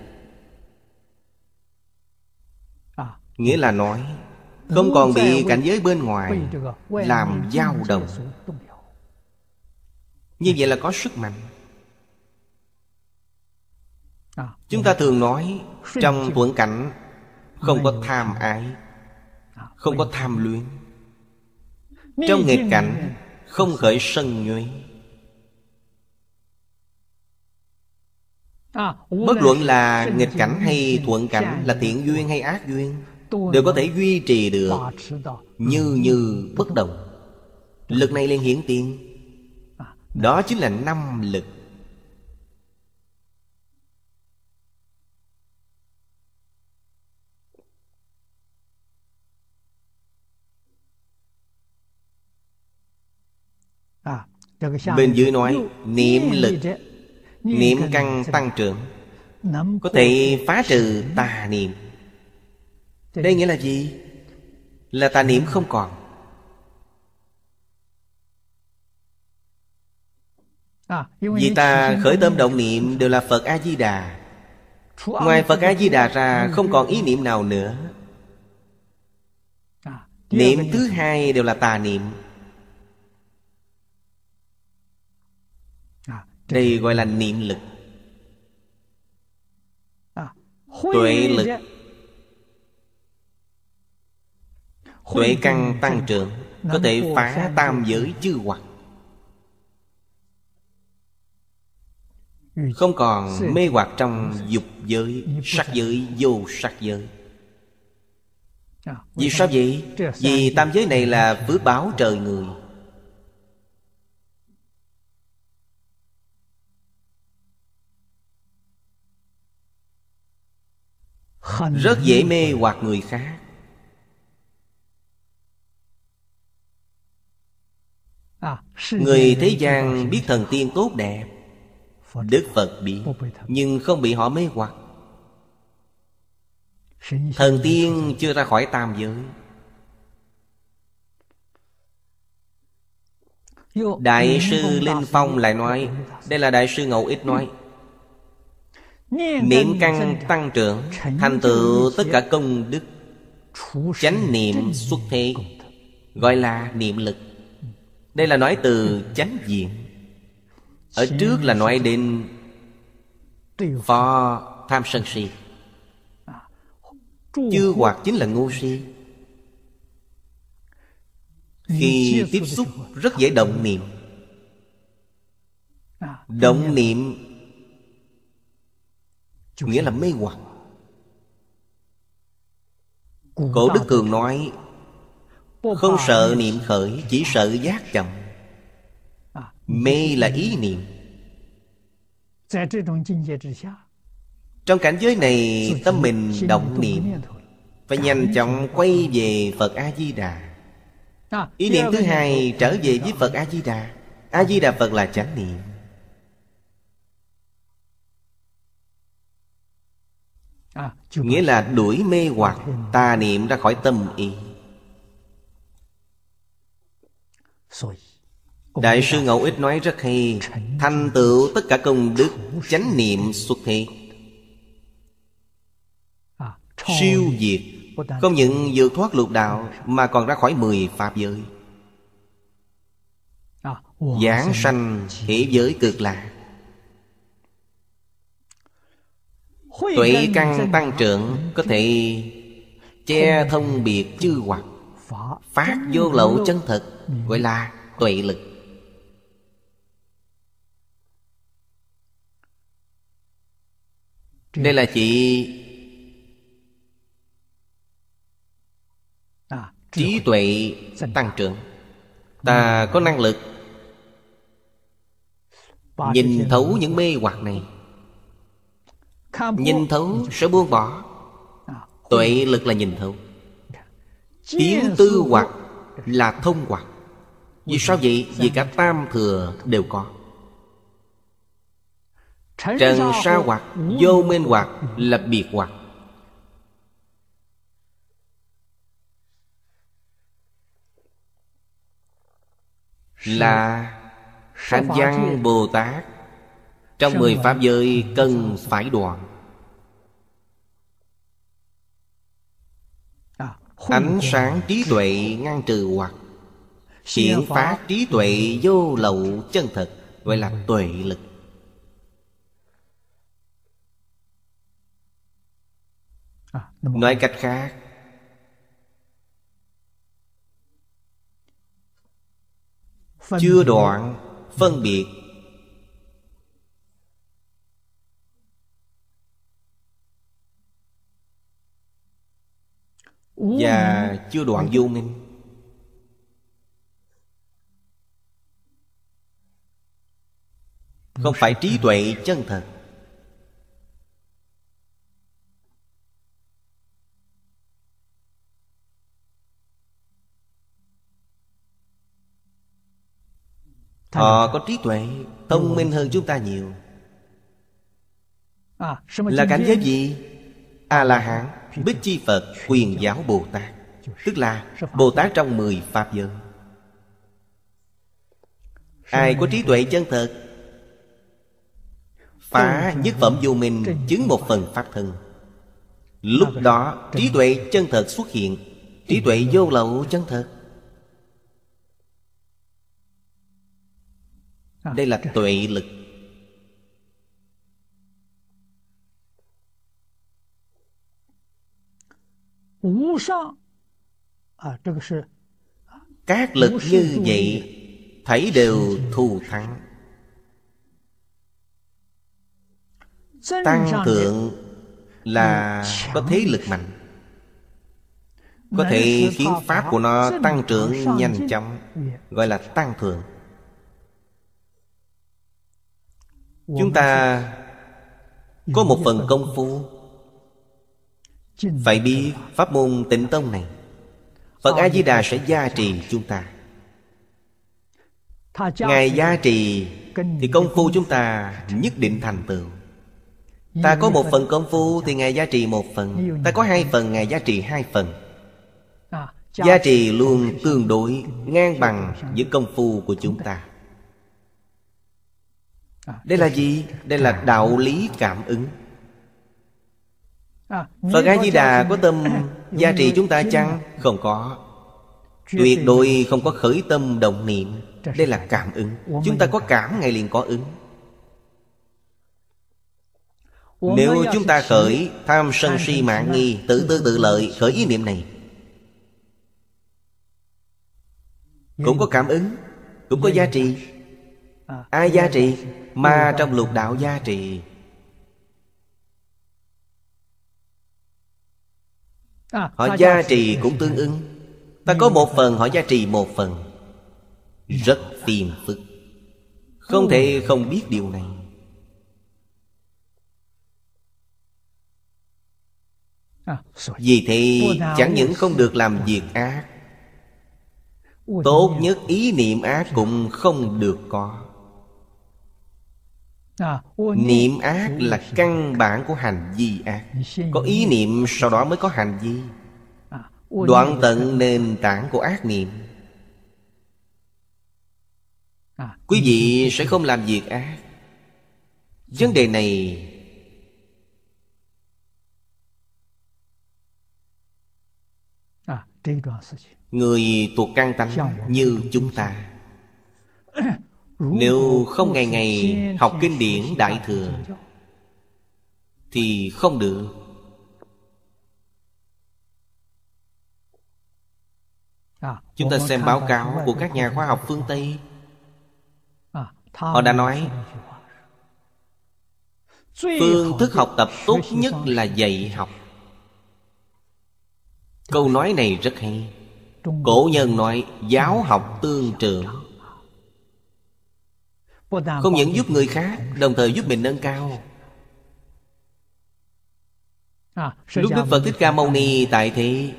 à. Nghĩa là nói Không còn bị cảnh giới bên ngoài Làm dao động Như vậy là có sức mạnh à. Chúng ta thường nói Trong thuận cảnh không có tham ái à, Không có tham luyến Trong nghịch cảnh Không khởi sân nhuế à, Bất luận là nghịch cảnh hay thuận cảnh Là thiện duyên hay ác duyên Đều có thể duy trì được Như ừ. như bất động Lực này lên hiển tiên, à. Đó chính là năm lực Bên dưới nói niệm lực Niệm căn tăng trưởng Có thể phá trừ tà niệm Đây nghĩa là gì? Là tà niệm không còn à, Vì ta khởi tâm động niệm đều là Phật A-di-đà Ngoài Phật A-di-đà ra không còn ý niệm nào nữa à, Niệm thứ hai đều là tà niệm Đây gọi là niệm lực à, Tuệ lực Tuệ căn tăng trưởng Có thể phá tam giới chư hoặc ừ. Không còn mê hoặc trong dục giới Sắc giới, vô sắc giới à, Vì sao vậy? Vì tam giới này là phước báo trời người rất dễ mê hoặc người khác à, người thế gian biết thần tiên tốt đẹp đức phật biết nhưng không bị họ mê hoặc thần tiên chưa ra khỏi tam giới đại sư linh phong lại nói đây là đại sư ngẫu ít nói Niệm căn tăng trưởng Thành tựu tất cả công đức Chánh niệm xuất thế Gọi là niệm lực Đây là nói từ chánh diện Ở trước là nói đến Phò tham sân si à, Chư hoặc chính là ngu si Khi tiếp xúc rất dễ động niệm à, Động niệm nghĩa là mê hoặc cổ đức cường nói không sợ niệm khởi chỉ sợ giác chậm à, mê là ý niệm trong cảnh giới này tâm mình động niệm phải nhanh chóng quay về phật a di đà à, ý niệm thứ hai trở về với phật a di đà a di đà phật là chánh niệm À, Nghĩa là đuổi mê hoặc tà niệm ra khỏi tâm ý Đại sư Ngẫu Ích nói rất hay Thành tựu tất cả công đức Chánh niệm xuất thế à, Siêu diệt Không những vượt thoát lục đạo Mà còn ra khỏi mười Pháp giới à, Giảng sanh thế giới cực lạc Tuệ căn tăng trưởng Có thể che thông biệt chư hoặc Phát vô lậu chân thực ừ. Gọi là tuệ lực Đây là chỉ à, Trí tuệ tăng trưởng Ta có năng lực Nhìn thấu những mê hoặc này Nhìn thấu sẽ buông bỏ à, Tuệ lực là nhìn thấu Kiến tư hoặc là thông hoặc Vì sao vậy? Vì cả tam thừa đều có Trần sa hoặc, vô minh hoặc là biệt hoặc Là Sanh văn Bồ Tát trong mười pháp giới cần phải đoạn à, Ánh sáng trí tuệ ngăn trừ hoặc Hiện phá trí tuệ vô lậu chân thật Gọi là ừ. tuệ lực à, Nói cách khác Chưa đoạn Phân biệt và chưa đoạn vô minh không phải trí tuệ chân thật họ ờ, có trí tuệ thông minh hơn chúng ta nhiều à, là cảnh giới gì a à, la hán Bích Chi Phật quyền giáo Bồ Tát Tức là Bồ Tát trong mười Pháp giới Ai có trí tuệ chân thật Phá nhất phẩm vô minh Chứng một phần Pháp thân Lúc đó trí tuệ chân thật xuất hiện Trí tuệ vô lậu chân thật Đây là tuệ lực 无上啊，这个是 các à, à, lực như vậy thấy đều thù thắng tăng thượng là có thế lực mạnh có thể khiến pháp của nó tăng trưởng nhanh chóng gọi là tăng thượng chúng ta có một phần công phu phải biết pháp môn tịnh tông này Phật A-di-đà sẽ gia trì chúng ta Ngài gia trì Thì công phu chúng ta nhất định thành tựu Ta có một phần công phu Thì Ngài gia trì một phần Ta có hai phần Ngài gia trì hai phần à, Gia trì luôn tương đối Ngang bằng với công phu của chúng ta à, Đây là gì? Đây là đạo lý cảm ứng À, Phật A-di-đà có tâm gia trì chúng ta chăng? Không có Tuyệt đối không có khởi tâm đồng niệm Đây là cảm ứng Chúng ta có cảm ngay liền có ứng Nếu chúng ta khởi tham sân si mạng nghi Tự tư tự lợi khởi ý niệm này Cũng có cảm ứng Cũng có giá trị à, Ai giá trị? Ma trong lục đạo giá trị À, họ gia trì cũng tương ứng Ta có một phần họ gia trì một phần Rất phiền phức Không thể không biết điều này à, Vì thế chẳng những không được làm việc ác Tốt nhất ý niệm ác cũng không được có À, niệm ác là căn bản của hành vi ác Có ý niệm sau đó mới có hành vi à, Đoạn tận nền tảng của ác niệm à, Quý vị sẽ không làm việc ác Vấn đề này Người thuộc căn tánh như chúng ta Nếu không ngày ngày học kinh điển Đại Thừa Thì không được Chúng ta xem báo cáo của các nhà khoa học phương Tây Họ đã nói Phương thức học tập tốt nhất là dạy học Câu nói này rất hay Cổ nhân nói giáo học tương trường. Không những giúp người khác Đồng thời giúp mình nâng cao Lúc Đức Phật Thích Ca Mâu Ni tại thế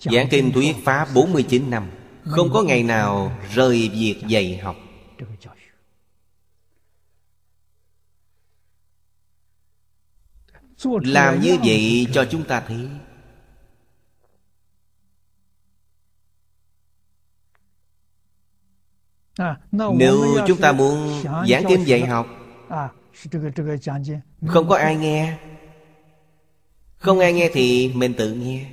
Giảng kinh thuyết Pháp 49 năm Không có ngày nào rời việc dạy học Làm như vậy cho chúng ta thấy À, Nếu chúng ta muốn giảng kinh dạy học à, Không có ai nghe Không ai nghe thì mình tự nghe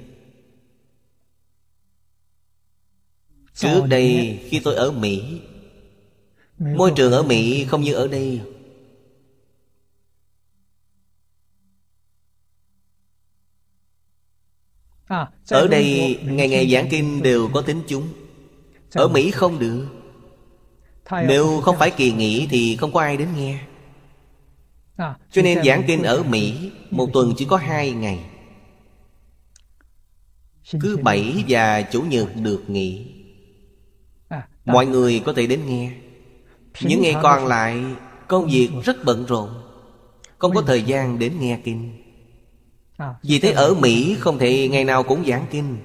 Trước đây khi tôi ở Mỹ Môi trường ở Mỹ không như ở đây à, Ở đây ngày ngày giảng kinh đều có tính chúng Ở Mỹ không được nếu không phải kỳ nghỉ thì không có ai đến nghe à, Cho nên giảng kinh ở Mỹ Một tuần chỉ có hai ngày Cứ bảy và chủ nhật được nghỉ à, Mọi người có thể đến nghe Những ngày còn lại Công việc rất bận rộn Không có thời gian đến nghe kinh à, Vì thế ở Mỹ không thể ngày nào cũng giảng kinh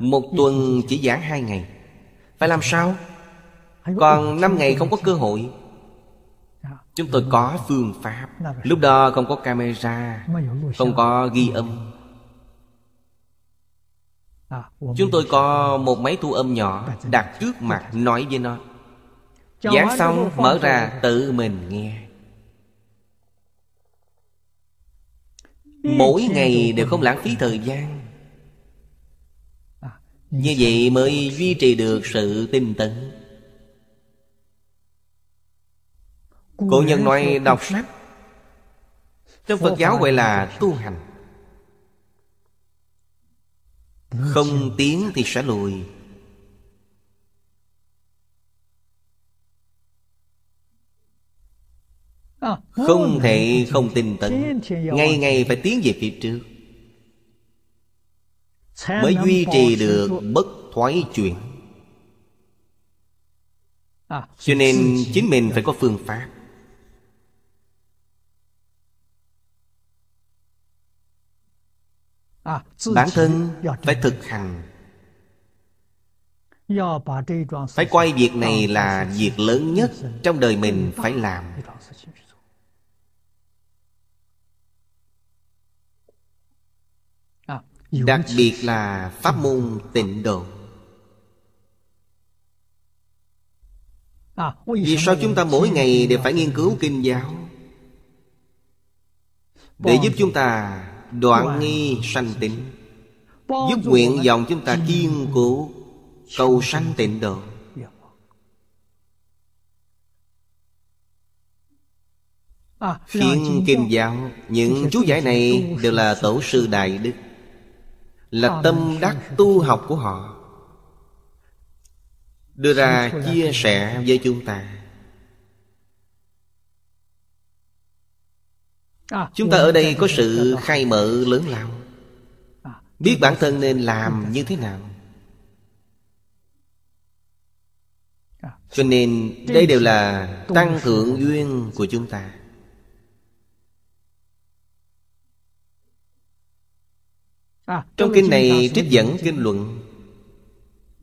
Một tuần chỉ giảng hai ngày phải làm sao Còn 5 ngày không có cơ hội dạ. Chúng tôi có phương pháp Lúc đó không có camera Không có ghi âm à, Chúng tôi có một máy thu âm nhỏ Đặt trước mặt nói với nó Giảng xong mở ra tự mình nghe Mỗi ngày đều không lãng phí thời gian như vậy mới duy trì được sự tinh tấn Cổ nhân nói đọc sách Trong Phật giáo gọi là tu hành Không tiến thì sẽ lùi à, Không thể không tinh tấn Ngày ngày phải tiến về phía trước mới duy trì được bất thoái chuyển à, cho nên chính mình phải có phương pháp à, bản thân phải thực hành phải coi việc này là việc lớn nhất trong đời mình phải làm Đặc biệt là pháp môn tịnh độ à, Vì sao chúng ta mỗi ngày đều phải nghiên cứu kinh giáo Để giúp chúng ta đoạn nghi sanh tịnh Giúp nguyện vọng chúng ta kiên cố Cầu sanh tịnh độ dạ. à, Khiến kinh giáo Những chú giải này đều là tổ sư đại đức là tâm đắc tu học của họ đưa ra chia sẻ với chúng ta à, chúng ta ở đây có sự khai mở lớn lao à, biết bản thân nên làm như thế nào à. cho nên đây đều là tăng thượng duyên của chúng ta À, Trong kinh này trích dẫn kinh luận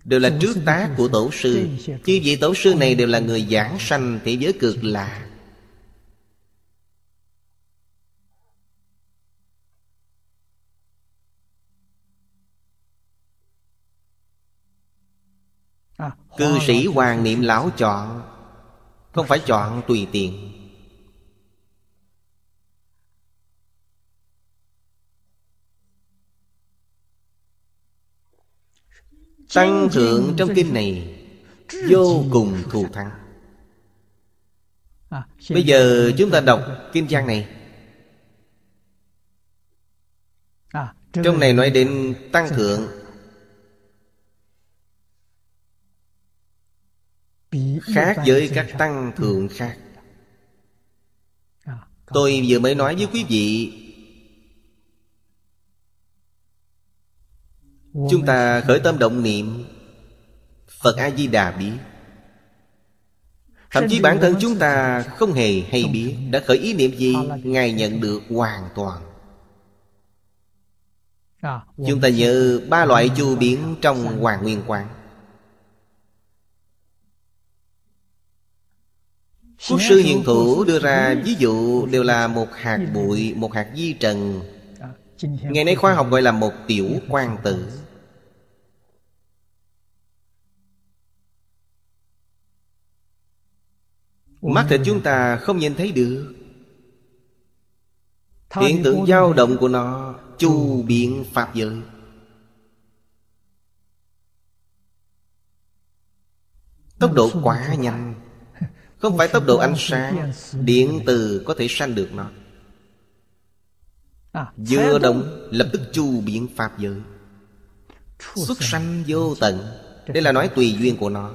Đều là trước tá của tổ sư Chứ vị tổ sư này đều là người giảng sanh thế giới cực lạ à, Cư sĩ Hoàng Niệm Lão chọn Không phải chọn tùy tiện Tăng thượng trong kinh này Vô cùng thù thắng Bây giờ chúng ta đọc kinh trang này Trong này nói đến tăng thượng Khác với các tăng thượng khác Tôi vừa mới nói với quý vị Chúng ta khởi tâm động niệm Phật A-di-đà biết Thậm chí bản thân chúng ta không hề hay biết Đã khởi ý niệm gì Ngài nhận được hoàn toàn à, Chúng ta nhớ ba loại chu biến trong dạ. Hoàng Nguyên quang. Quốc sư hiền thủ đưa ra ví dụ đều là một hạt bụi, một hạt di trần Ngày nay khoa học gọi là một tiểu quan tử Mắt thịt chúng ta không nhìn thấy được Hiện tượng dao động của nó Chu ừ. biện Pháp giới Tốc độ quá nhanh Không phải tốc độ ánh sáng Điện từ có thể sanh được nó À, Vừa động lập tức chu biến Pháp giới Xuất sanh vô tận Đây là nói tùy duyên của nó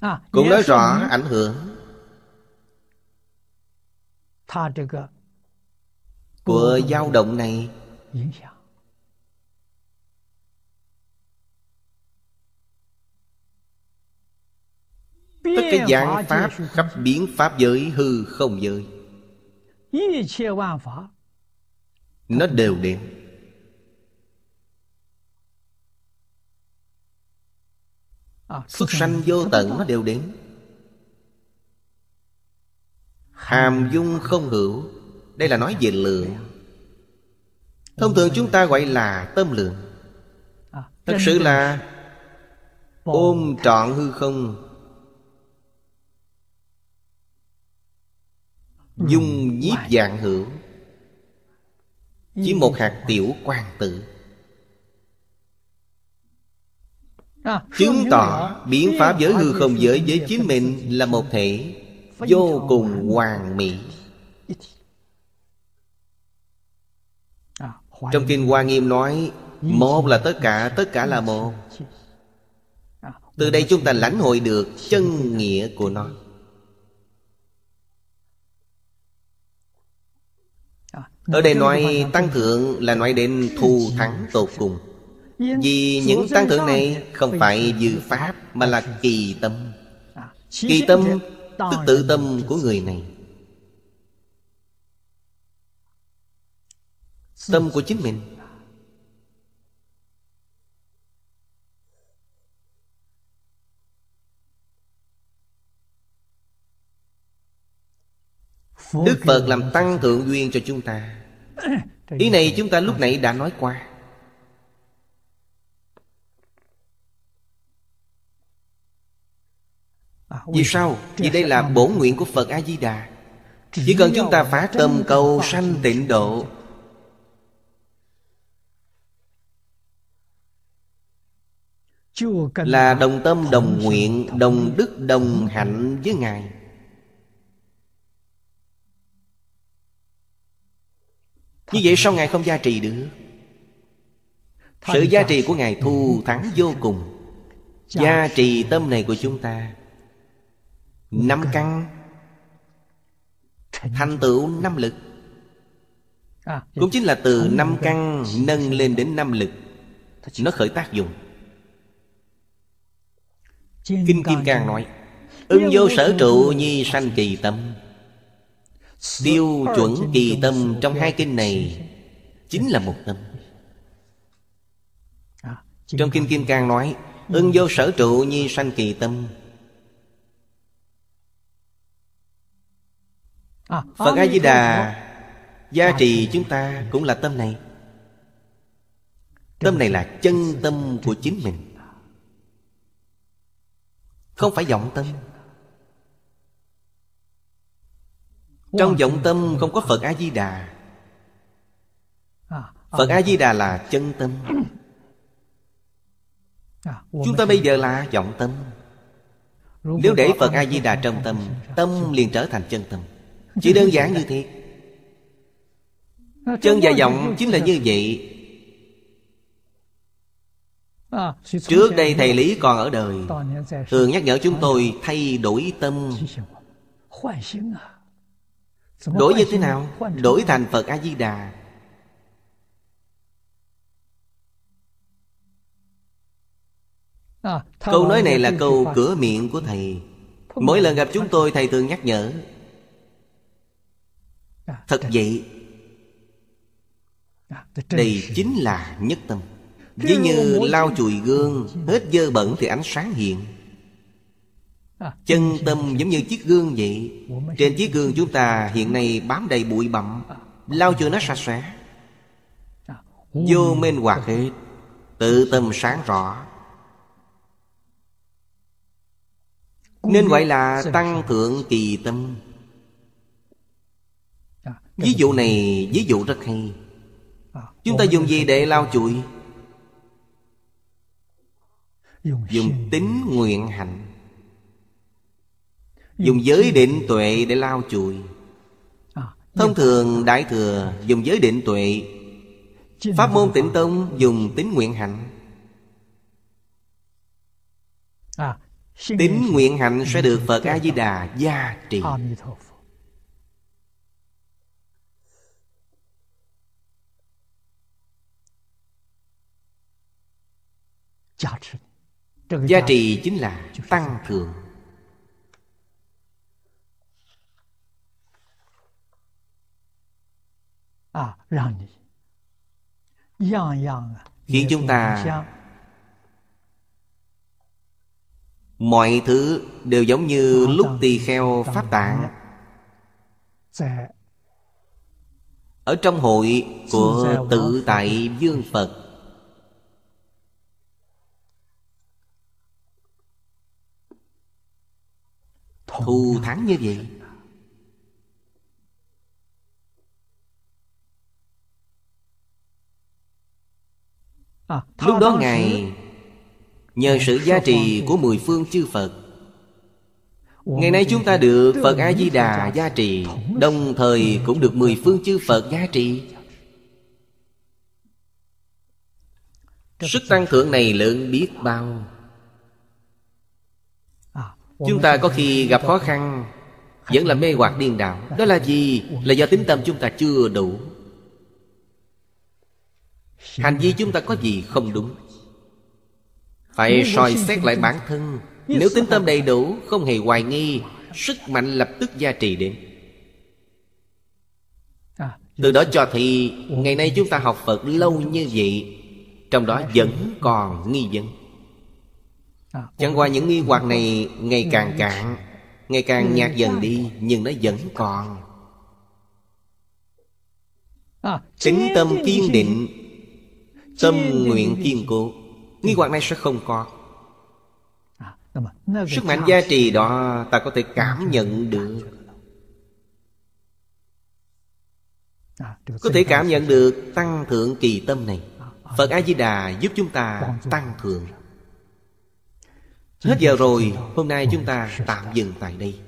à, Cũng nói rõ ảnh hưởng Của dao động này tất cả dạng pháp khắp biến pháp giới hư không giới nó đều đến à, xuất sanh vô tận nó đều đến hàm dung không hữu đây là nói về lượng dạ. thông thường dạ. chúng ta gọi là tâm lượng à, thật sự là ôm trọn hư không Ừ, Dung nhiếp dạng hữu Chỉ ừ. một hạt tiểu quan tử à, Chứng tỏ biến pháp giới hư không giới với chính mình là một thể Vô cùng hoàn mỹ à, Trong Kinh Hoa Nghiêm nói Một là tất cả, tất cả là một à, Từ đây chúng ta lãnh hội được chân nghĩa của nó Ở đây nói tăng thượng là nói đến thu thắng tột cùng Vì những tăng thượng này không phải dự pháp mà là kỳ tâm Kỳ tâm tức tự tâm của người này Tâm của chính mình Đức Phật làm tăng thượng duyên cho chúng ta Ý này chúng ta lúc nãy đã nói qua à, Vì sao? Vì đây là bổ nguyện của Phật A-di-đà Chỉ cần chúng ta phá tâm cầu sanh tịnh độ Là đồng tâm đồng nguyện Đồng đức đồng hạnh với Ngài Như vậy sao Ngài không gia trì được Sự gia trì của Ngài thu thắng vô cùng dạ. Gia trì tâm này của chúng ta Năm dạ. căn Thành tựu năm lực à, dạ. Cũng chính là từ năm căn nâng lên đến năm lực Nó khởi tác dụng Kinh Kim Cang nói Ưng vô sở trụ nhi sanh kỳ tâm Tiêu chuẩn kỳ tâm trong hai kinh này Chính là một tâm Trong kinh Kim Cang nói Ưng vô sở trụ nhi sanh kỳ tâm Phật A Di Đà gia trì chúng ta cũng là tâm này Tâm này là chân tâm của chính mình Không phải vọng tâm Trong vọng tâm không có Phật A-di-đà Phật A-di-đà là chân tâm Chúng ta bây giờ là vọng tâm Nếu để Phật A-di-đà trong tâm Tâm liền trở thành chân tâm Chỉ đơn giản như thế Chân và vọng chính là như vậy Trước đây thầy Lý còn ở đời Thường nhắc nhở chúng tôi thay đổi tâm Đổi như thế nào? Đổi thành Phật A-di-đà à, Câu nói này là câu cửa miệng của Thầy Mỗi lần gặp chúng tôi Thầy thường nhắc nhở à, Thật vậy à, Đây chính là nhất tâm Ví như lau chùi gương Hết dơ bẩn thì ánh sáng hiện Chân tâm giống như chiếc gương vậy Trên chiếc gương chúng ta hiện nay bám đầy bụi bặm à, Lau cho nó sạch sẽ à, Vô minh hoạt hết Tự tâm sáng rõ Nên gọi là tăng thượng kỳ tâm à, Ví dụ này ví dụ rất hay Chúng ta dùng gì để lau chùi Dùng tính nguyện hạnh dùng giới định tuệ để lao chùi à, thông thường đại thừa dùng giới định tuệ pháp môn tịnh tông dùng tính nguyện hạnh à, tính nguyện hạnh sẽ được phật a di đà gia trì gia trì chính là tăng thượng À, à. khiến chúng ta mọi thứ đều giống như lúc tỳ kheo pháp tạng ở trong hội của tự tại dương phật thù thắng như vậy À, Lúc đó Ngài Nhờ sự gia trì của mười phương chư Phật Ngày nay chúng ta được Phật A-di-đà gia trì Đồng thời cũng được mười phương chư Phật gia trì Sức tăng thượng này lớn biết bao à, Chúng ta có khi gặp khó khăn Vẫn là mê hoặc điên đạo dạ. Đó là gì? Là do tính tâm chúng ta chưa đủ hành vi chúng ta có gì không đúng phải soi xét lại bản thân nếu tính tâm đầy đủ không hề hoài nghi sức mạnh lập tức gia trì đến à, từ đó cho thì ngày nay chúng ta học phật lâu như vậy trong đó vẫn còn nghi vấn à, chẳng qua những nghi hoặc này ngày càng cạn ngày càng nhạt dần đi nhưng nó vẫn còn à, tính tâm kiên định Tâm nguyện kiên cố Nghi hoặc ừ. này sẽ không có à, Sức mạnh gia trì đó ta có thể cảm nhận à, được Có thể cảm nhận được tăng thượng kỳ tâm này à, Phật A-di-đà giúp chúng ta tăng thượng Hết giờ rồi Hôm nay chúng ta tạm dừng tại đây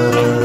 Thank you.